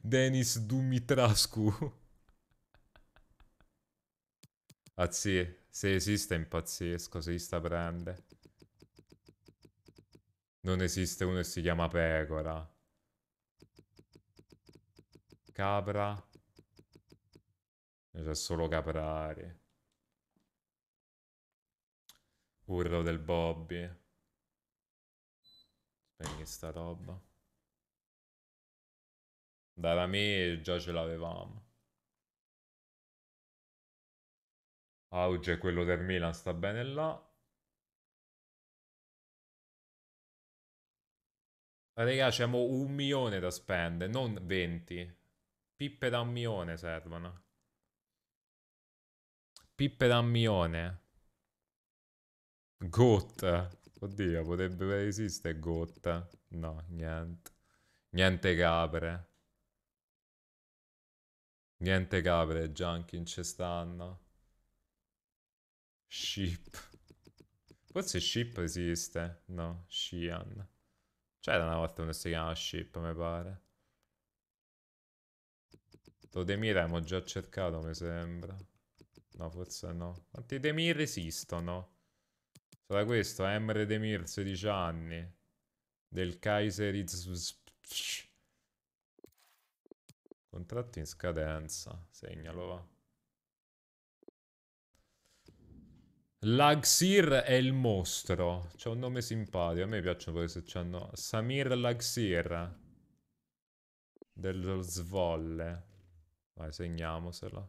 Denis Dumitrascu. Azzi, se esiste impazzesco, se sta prende. Non esiste uno che si chiama Pecora. Capra. C'è solo caprari. Urlo del Bobby. Spegni sta roba. Dalla me già ce l'avevamo. Auge è quello del Milan sta bene là. Raga, abbiamo un milione da spendere, non 20. Pippe da un milione servono. Pippe da un milione. Gotta. Oddio, potrebbe esistere Goat. No, niente. Niente capre. Niente capre, Junkin ci stanno. Ship. Forse Ship esiste. No, Shian. C'era una volta uno si chiama Ship, mi pare. Dodemir abbiamo già cercato, mi sembra. No, forse no. Quanti Demir esistono? Sarà questo, eh? Emre Demir, 16 anni. Del Kaiser Contratto in scadenza. Segnalo, va. Lagsir è il mostro. C'è un nome simpatico. A me piacciono pure se c'hanno... Samir Lagsir. Dello Svolle. Dai, segniamosela.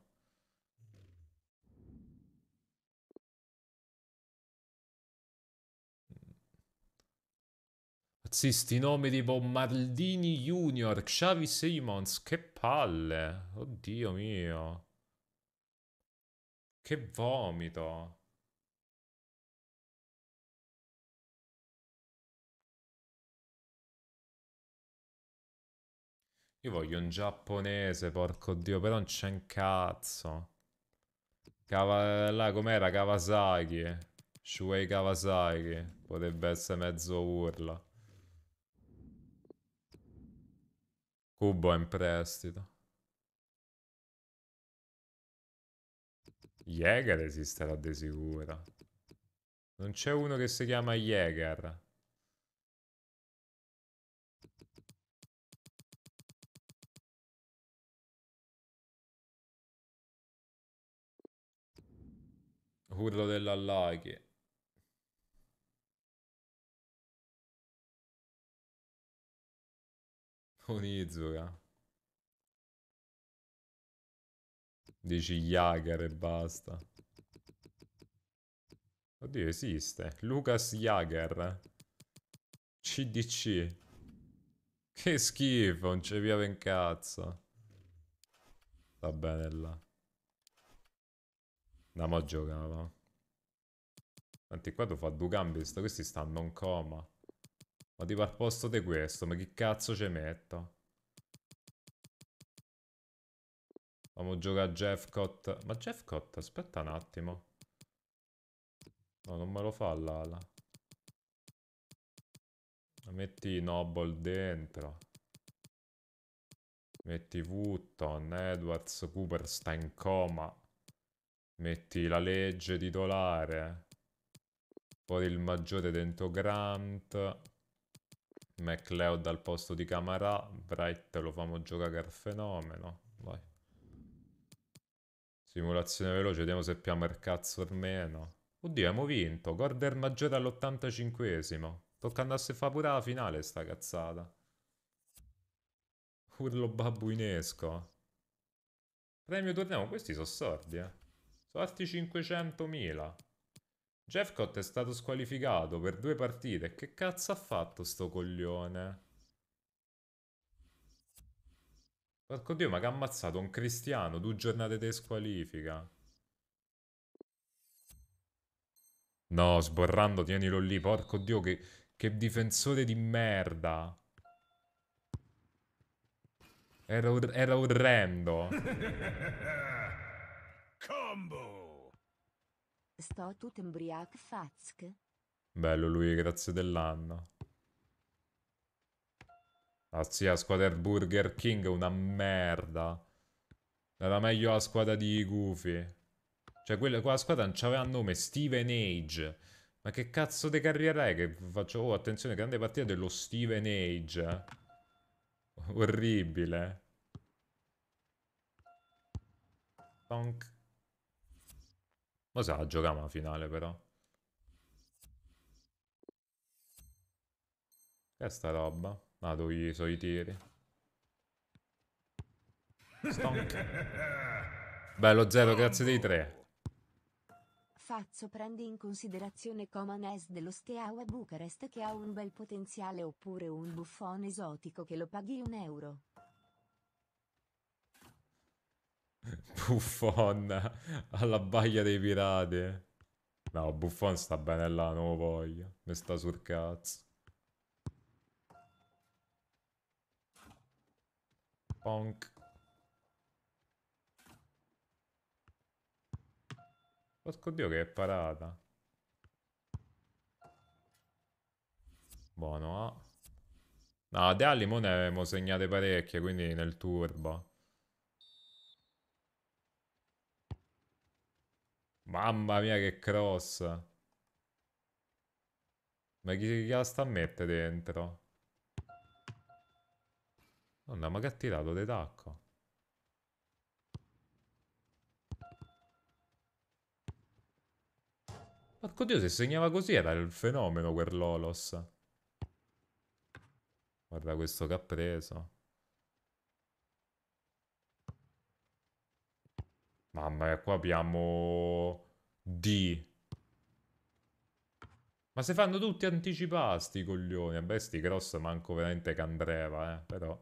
Sì, sti nomi di Bombardini Junior, Xavi Simons, che palle, oddio mio, che vomito. Io voglio un giapponese, porco dio, però non c'è un cazzo. Cava... Là com'era? Kawasaki. Shuei Kawasaki. Potrebbe essere mezzo urla. Cubo è in prestito. Jäger esisterà di sicuro. Non c'è uno che si chiama Jäger. Urlo dell'Allaghi. Onizura. Dici Jager e basta. Oddio, esiste. Lucas Jager. CDC. Che schifo, non c'è via per cazzo. Va bene là. No, ma giocava. Tanti qua devo fare due cambi, questi stanno in coma. Ma tipo al posto di questo, ma che cazzo ci metto? Vamo giocare a Jeff Cott. Ma Jeff Cott, aspetta un attimo. No, non me lo fa l'ala. Metti Noble dentro. Metti Wootton, Edwards, Cooper sta in coma. Metti la legge titolare. Poi il maggiore dentro Grant. McLeod al posto di Camarà. Bright lo famo giocare al fenomeno. Vai. Simulazione veloce, vediamo se piamo il cazzo o meno. Oddio, abbiamo vinto. Gol maggiore all'85esimo. Tocca andarsi a fare pure la finale sta cazzata. Urlo babbuinesco. Premio torniamo questi sono sordi, eh. Sono 500.000. Jeffcott è stato squalificato per due partite. Che cazzo ha fatto sto coglione? Porco Dio, ma che ha ammazzato un cristiano due giornate di squalifica. No, sborrando, tienilo lì. Porco Dio, che, che difensore di merda. Era, or era orrendo. Combo! Sto tutto embriac fazk. Bello lui, grazie dell'anno. Ah La zia squadra Burger King è una merda. Era meglio la squadra di Goofy. Cioè, quella, quella squadra non c'aveva nome, Steven Age. Ma che cazzo di carriera è che faccio? Oh, attenzione, grande partita dello Steven Age. Eh. Orribile. Tonk. Lo sa, giocava la finale però. Che è sta roba? Vado dove sono i tiri. Stonk. Bello zero, grazie dei tre. Fazzo prendi in considerazione Coman S dello Steaua Bucarest che ha un bel potenziale oppure un buffone esotico che lo paghi un euro. Buffon alla baglia dei pirati. No, Buffon sta bene là, non lo voglio. Mi sta sul cazzo. Ponk. Porco dio che è parata. Buono, ah. No, De Alimone avevamo segnate parecchie, quindi nel turbo. Mamma mia che cross. Ma chi, chi la sta a mettere dentro? Nonna, ma che ha tirato dei tacco? Porco Dio, se segnava così era il fenomeno quel Lolos. Guarda questo che ha preso. Mamma mia, qua abbiamo... D. Ma se fanno tutti anticipasti, coglioni. Vabbè, sti cross manco veramente candreva, eh, però...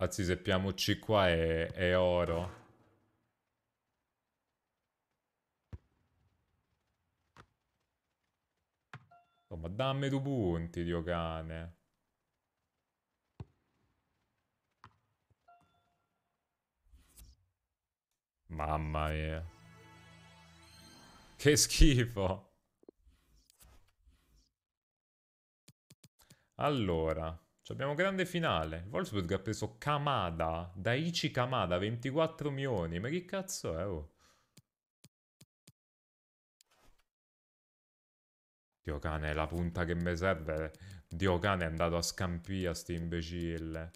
Anzi, seppiamo C qua è, è oro. Oh, ma dammi due punti, dio cane. Mamma mia. Che schifo. Allora, abbiamo grande finale. Wolfsburg ha preso Kamada, Daichi Kamada, 24 milioni. Ma che cazzo è? Oh? Dio cane, è la punta che mi serve. Dio cane è andato a scampia, sti imbecille.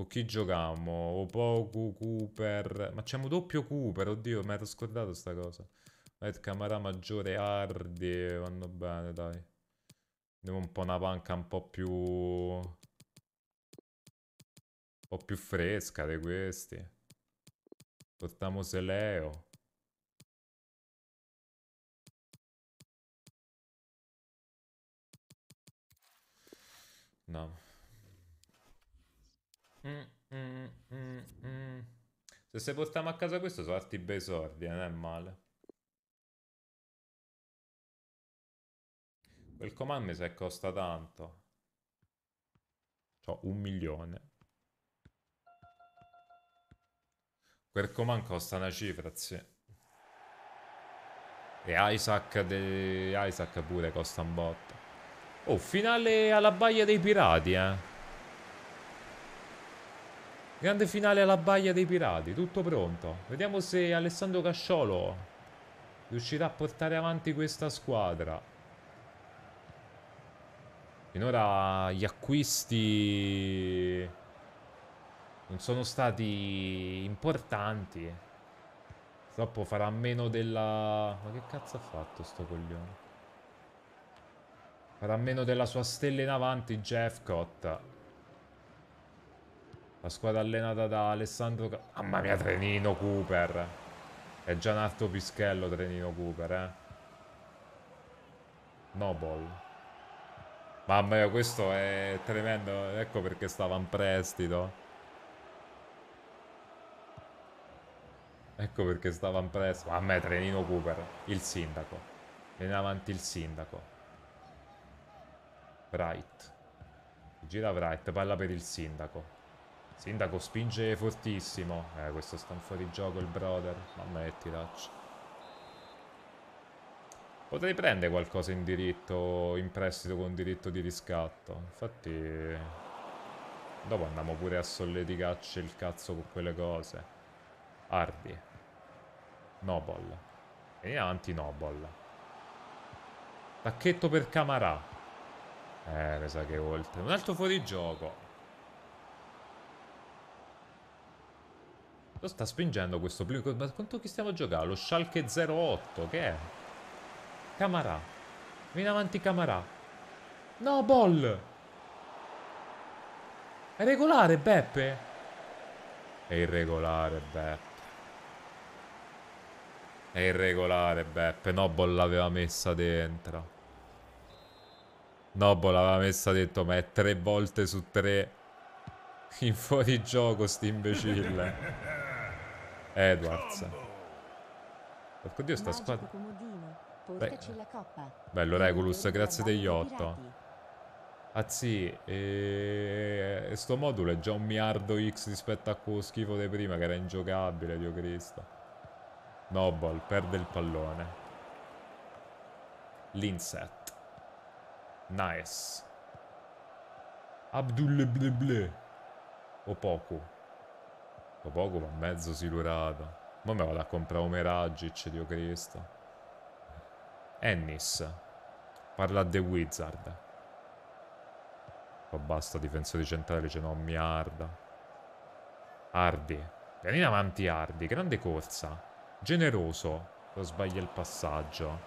Con chi giocammo? Opoku, Cooper... Ma c'è un doppio Cooper, oddio, mi ero scordato sta cosa. Ed Camarà Maggiore, Ardi, vanno bene, dai. Andiamo un po' una panca un po' più... Un po' più fresca di questi. Portiamo Seleo. No. Mm, mm, mm, Se se portiamo a casa questo sono altri bei sordi, eh, non è male. Quel comando mi sa che costa tanto. ho un milione. Quel comando costa una cifra, sì. E Isaac, de... Isaac pure costa un botto. Oh, finale alla baia dei pirati, eh. Grande finale alla baia dei pirati, tutto pronto. Vediamo se Alessandro Casciolo riuscirà a portare avanti questa squadra. Finora gli acquisti non sono stati importanti. Purtroppo farà meno della... Ma che cazzo ha fatto sto coglione? Farà meno della sua stella in avanti Jeffcott. La squadra allenata da Alessandro... Mamma mia, Trenino Cooper. È già un altro pischello Trenino Cooper, eh. Nobol. Mamma mia, questo è tremendo. Ecco perché stava in prestito. Ecco perché stava in prestito. Mamma mia, Trenino Cooper. Il sindaco. Viene avanti il sindaco. Bright. Gira Bright, palla per il sindaco. Sindaco spinge fortissimo. Eh, questo sta fuori gioco il brother. Mamma che tiraccio. Potrei prendere qualcosa in diritto, in prestito con diritto di riscatto. Infatti, dopo andiamo pure a solleticarci il cazzo con quelle cose. Ardi. Noble. E avanti Noble. Tacchetto per Camarà. Eh, mi sa che oltre. Un altro fuorigioco. Lo sta spingendo questo Blink. Ma contro chi stiamo a giocare? Lo Schalke 08, che è? Camarà. Vieni avanti Camarà. No, Boll! È regolare, Beppe? È irregolare, Beppe. È irregolare, Beppe. No, Nobol l'aveva messa dentro. No, Nobol l'aveva messa dentro, ma è tre volte su tre in fuori gioco, sti imbecille. Edwards. Porco dio sta squadra. Beh. Bello Regulus, grazie degli otto. Ah sì, e... e sto modulo è già un miliardo X rispetto a quello schifo di prima che era ingiocabile, Dio Cristo. Nobol, perde il pallone. L'inset. Nice. Abdul Bleble. O poco. Dopo poco ma mezzo silurata. Ma me vado a comprare Omeragic, Dio Cristo. Ennis. Parla a The Wizard. Ma basta, difensori centrali, ce n'ho miliarda. Hardy. Vieni in avanti Hardy, grande corsa. Generoso. Lo sbaglia il passaggio.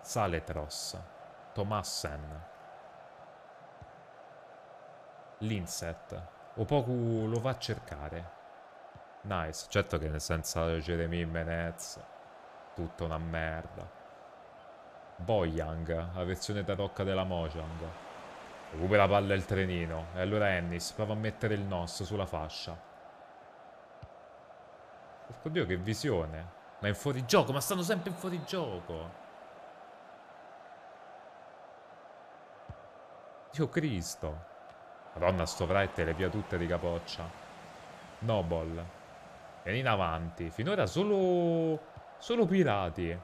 Saletros. Tomassen. Linset. Opoku lo va a cercare. Nice. Certo che senza Jeremy Menez tutta una merda. Boyang, la versione tarocca della Mojang. Recupera palla il trenino. E allora Ennis prova a mettere il nostro sulla fascia. Porco Dio, che visione. Ma è in fuorigioco, ma stanno sempre in fuorigioco. Dio Cristo. Madonna, sto frate le via tutte di capoccia. Noble. Vieni in avanti. Finora solo... Solo pirati.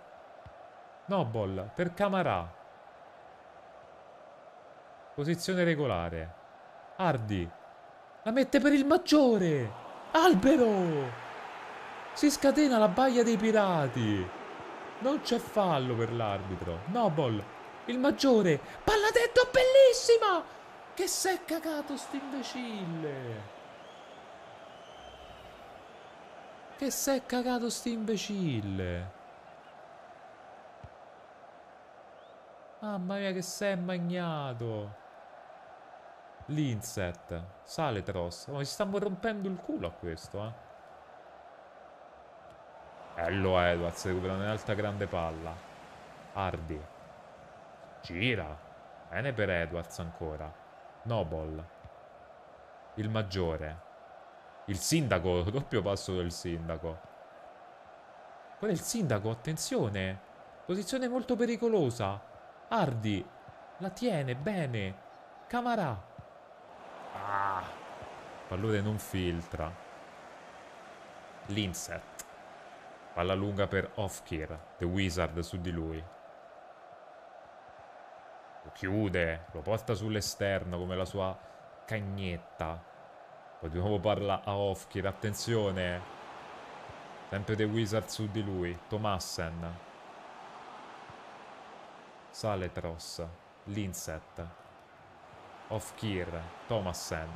Noble, per Camarà. Posizione regolare. Ardi. La mette per il maggiore. Albero. Si scatena la baia dei pirati. Non c'è fallo per l'arbitro. Noble, Il maggiore. Palla dentro, bellissima. Che s'è cagato imbecille? Che s'è cagato imbecille? Ah, Mamma mia che s'è magnato! L'inset, sale Saletros, ma ci stiamo rompendo il culo a questo, eh. Bello Edwards, recupera un'altra grande palla. Hardy. Gira. Bene per Edwards ancora. Noble. Il maggiore. Il sindaco, doppio passo del sindaco. Qual è il sindaco? Attenzione. Posizione molto pericolosa. Hardy. La tiene, bene. Camarà. Ah. Pallone non filtra. Linset. Palla lunga per Ofkir, The Wizard su di lui chiude, lo porta sull'esterno come la sua cagnetta. Poi di nuovo parla a Hofkir, attenzione. Sempre dei Wizard su di lui, Tomassen. Saletros, Linset. Hofkir, Tomassen.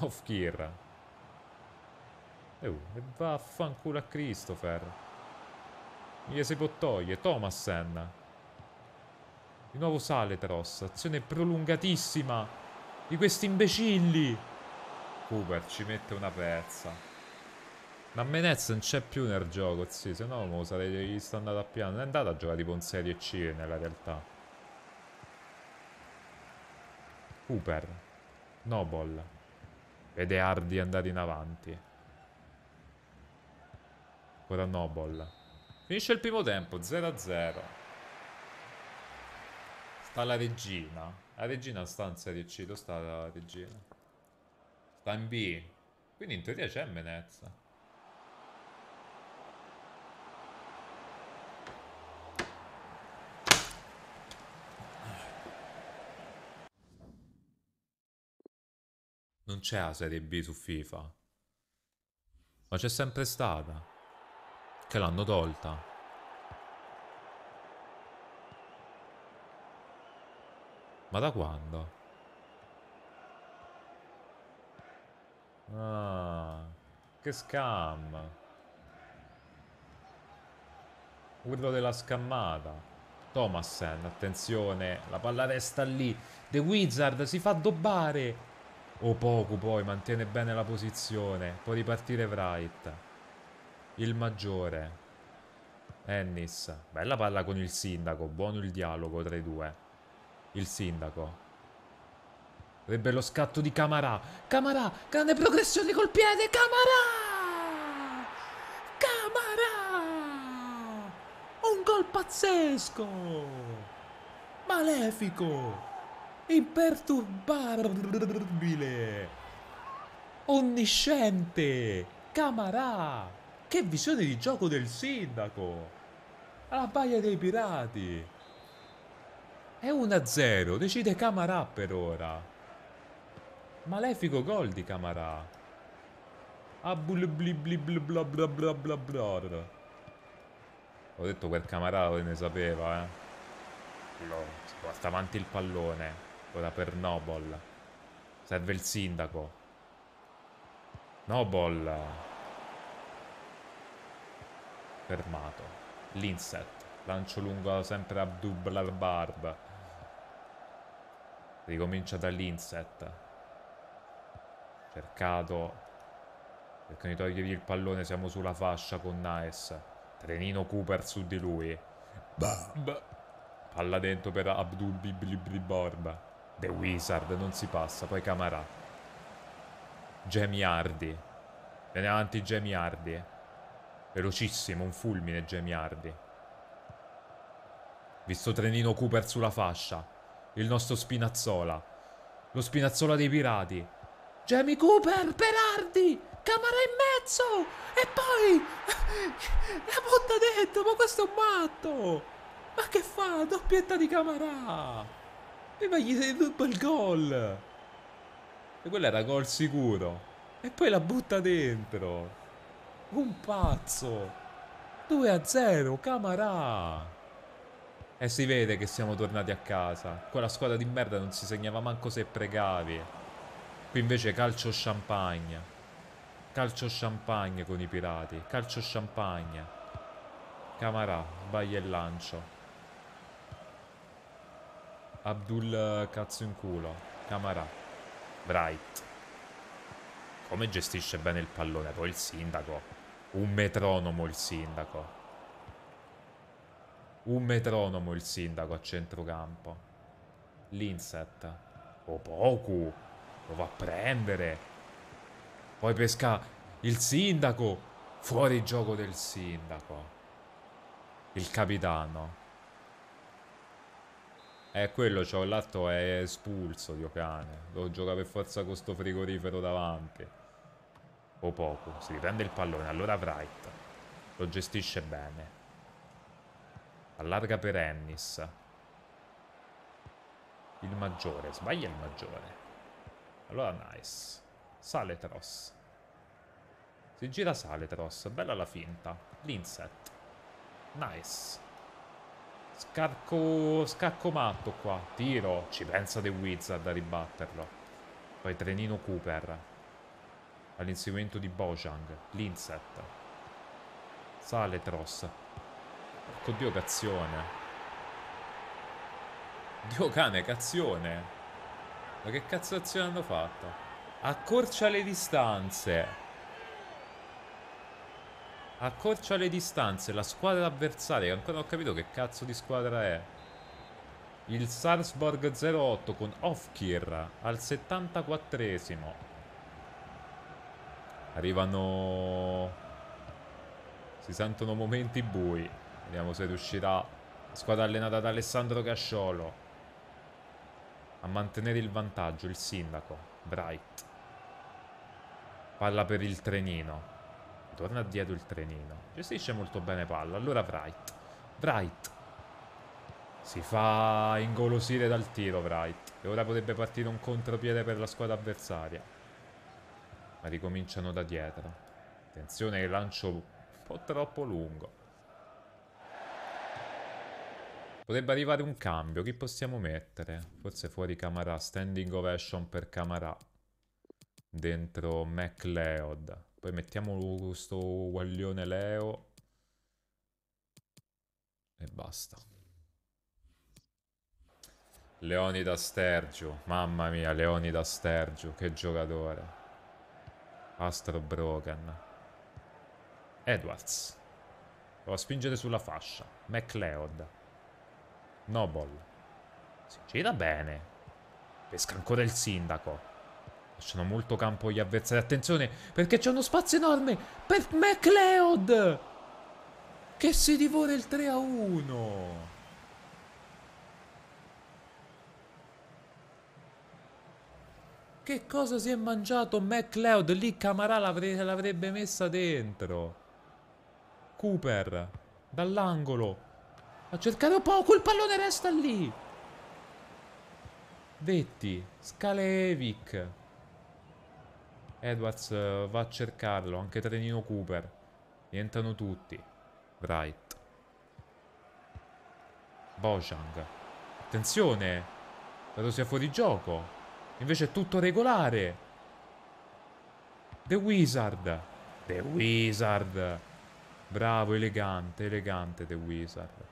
Hofkir. E uh, vaffanculo a Christopher. Gli si può togliere, Tomassen. Di nuovo sale Tross. Azione prolungatissima di questi imbecilli. Cooper ci mette una pezza. Ma Menez non c'è più nel gioco, sì, se no lo sarei gli sta andata a piano. Non è andato a giocare tipo un Serie C nella realtà. Cooper. Noble. Vede Hardy andare in avanti. Ancora Noble. Finisce il primo tempo, 0-0. Sta la regina. La regina sta in Serie C, dove sta la regina? Sta in B. Quindi in teoria c'è Menez. Non c'è la Serie B su FIFA. Ma c'è sempre stata. Che l'hanno tolta. Ma da quando? Ah, che scam! Urlo della scammata. Thomasen, attenzione, la palla resta lì. The Wizard si fa dobbare. O poco poi, mantiene bene la posizione. Può ripartire Wright. Il maggiore. Ennis. Bella palla con il sindaco, buono il dialogo tra i due il sindaco. Avrebbe lo scatto di Camarà. Camarà, grande progressione col piede, Camarà! Camarà! Un gol pazzesco! Malefico! Imperturbabile! Onnisciente! Camarà! Che visione di gioco del sindaco! Alla baia dei pirati! È 1-0, decide Camarà per ora. Malefico gol di Camarà. Ah, Ho detto quel Camarà lo ne sapeva, eh. Guarda avanti il pallone. Ora per Noble. Serve il sindaco. Noble. Fermato. Linset. Lancio lungo sempre a Abdul Barb. Ricomincia dall'inset. Cercato. Cercano di togliergli il pallone, siamo sulla fascia con Naes. Trenino Cooper su di lui. Bah. Palla dentro per Abdul Borba The Wizard, non si passa. Poi Camarà. Gemiardi. Viene avanti Gemiardi. Velocissimo, un fulmine Gemiardi. Visto Trenino Cooper sulla fascia il nostro Spinazzola. Lo Spinazzola dei pirati. Jamie Cooper, Berardi, Camara in mezzo e poi la botta dentro, ma questo è un matto! Ma che fa? Doppietta di Camara! E ma gli sei tutto il gol! E quello era gol sicuro. E poi la butta dentro. Un pazzo. 2 a 0, Camara. E si vede che siamo tornati a casa. Quella squadra di merda non si segnava manco se pregavi. Qui invece calcio champagne. Calcio champagne con i pirati. Calcio champagne. Camarà, sbaglia il lancio. Abdul cazzo in culo. Camarà. Bright. Come gestisce bene il pallone? Poi il sindaco. Un metronomo il sindaco. Un metronomo il sindaco a centrocampo. L'inset. Opoku. Lo va a prendere. Poi pesca il sindaco. Fuori gioco del sindaco. Il capitano. E eh, quello c'ho, l'atto è espulso, Dio cane. Devo giocare per forza con sto frigorifero davanti. Opoku. Si riprende il pallone, allora Wright. Lo gestisce bene. Allarga per Ennis. Il maggiore. Sbaglia il maggiore. Allora nice. Saletros. Si gira Saletros. Bella la finta. L'inset. Nice. Scarco... Scacco matto qua. Tiro. Ci pensa The Wizard a ribatterlo. Poi trenino Cooper. All'inseguimento di Bojang. L'inset. Saletros. Tross. Porco dio cazzone. Dio cane, cazzone. Ma che cazzo azione hanno fatto? Accorcia le distanze. Accorcia le distanze, la squadra avversaria, ancora non ho capito che cazzo di squadra è. Il Sarsborg 08 con Ofkir al 74esimo. Arrivano... Si sentono momenti bui. Vediamo se riuscirà la squadra allenata da Alessandro Casciolo a mantenere il vantaggio. Il sindaco, Bright. Palla per il trenino. Torna dietro il trenino. Gestisce molto bene palla. Allora Bright. Bright. Si fa ingolosire dal tiro Bright. E ora potrebbe partire un contropiede per la squadra avversaria. Ma ricominciano da dietro. Attenzione, il lancio un po' troppo lungo. Potrebbe arrivare un cambio, chi possiamo mettere? Forse fuori Camarà, standing ovation per Camarà. Dentro McLeod. Poi mettiamo questo guaglione Leo. E basta. Leonida Stergio, mamma mia, Leonida Stergio, che giocatore. Astro Broken Edwards. Prova a spingere sulla fascia. McLeod. Noble. Si gira bene. Pesca ancora il sindaco. Lasciano molto campo gli avversari. Attenzione, perché c'è uno spazio enorme per McLeod. Che si divora il 3 a 1. Che cosa si è mangiato McLeod? Lì Camarà l'avrebbe messa dentro. Cooper, dall'angolo a cercare un po'. Quel pallone resta lì. Vetti, Skalevic. Edwards eh, va a cercarlo, anche Trenino Cooper. Rientrano tutti. Wright. Bojang. Attenzione, dato sia fuori gioco. Invece è tutto regolare. The Wizard. The Wizard. Bravo, elegante, elegante The Wizard.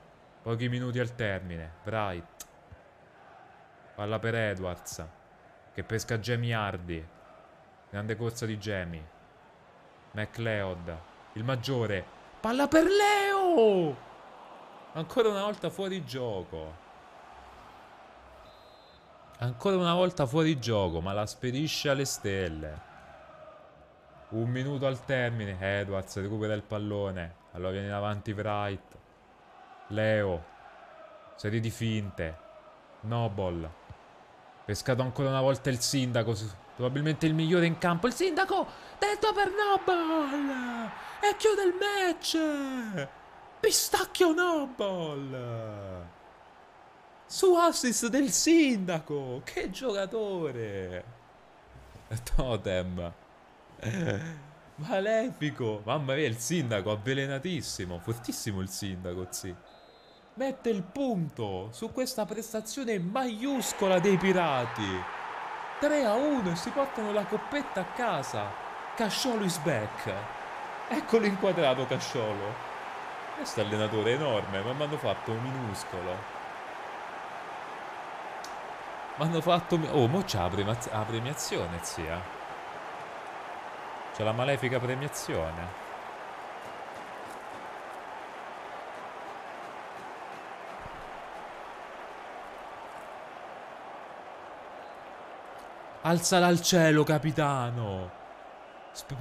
Pochi minuti al termine. Bright. Palla per Edwards. Che pesca Jamie Hardy. Grande corsa di Jamie. McLeod. Il maggiore. Palla per Leo! Ancora una volta fuori gioco. Ancora una volta fuori gioco, ma la spedisce alle stelle. Un minuto al termine. Edwards recupera il pallone. Allora viene in avanti Wright. Leo. Serie di finte. Noble. Pescato ancora una volta il sindaco. Probabilmente il migliore in campo. Il sindaco! Detto per Noble! E chiude il match! Pistacchio Noble! Su assist del sindaco! Che giocatore! Totem! Malefico! Mamma mia, il sindaco avvelenatissimo! Fortissimo il sindaco, sì mette il punto su questa prestazione maiuscola dei pirati. 3 a 1 e si portano la coppetta a casa. Casciolo is back. Eccolo inquadrato Casciolo. Questo allenatore è enorme, ma mi hanno fatto minuscolo. Mi hanno fatto... Oh, mo c'è la, prema... la premiazione, zia. C'è la malefica premiazione. Alzala al cielo, capitano.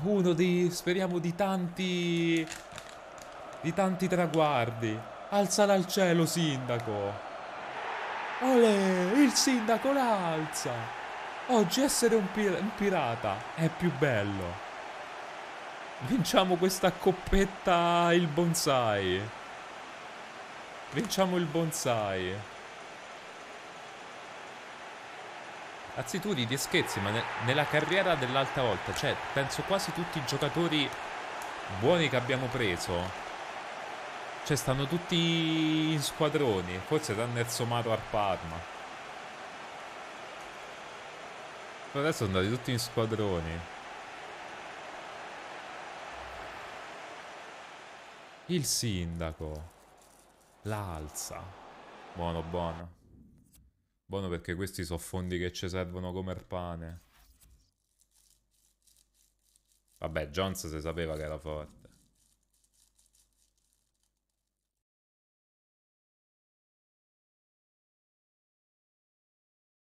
Uno di, speriamo, di tanti... Di tanti traguardi. Alzala al cielo, sindaco. Ole, il sindaco l'alza. Oggi essere un, pir un pirata è più bello. Vinciamo questa coppetta il bonsai. Vinciamo il bonsai. attitudini e scherzi, ma ne nella carriera dell'alta volta, cioè penso quasi tutti i giocatori buoni che abbiamo preso, cioè stanno tutti in squadroni, forse tranne il somato al Parma. Però adesso sono andati tutti in squadroni. Il sindaco. L'alza. Buono, buono. Buono perché questi sono fondi che ci servono come il pane. Vabbè, Jones si sapeva che era forte.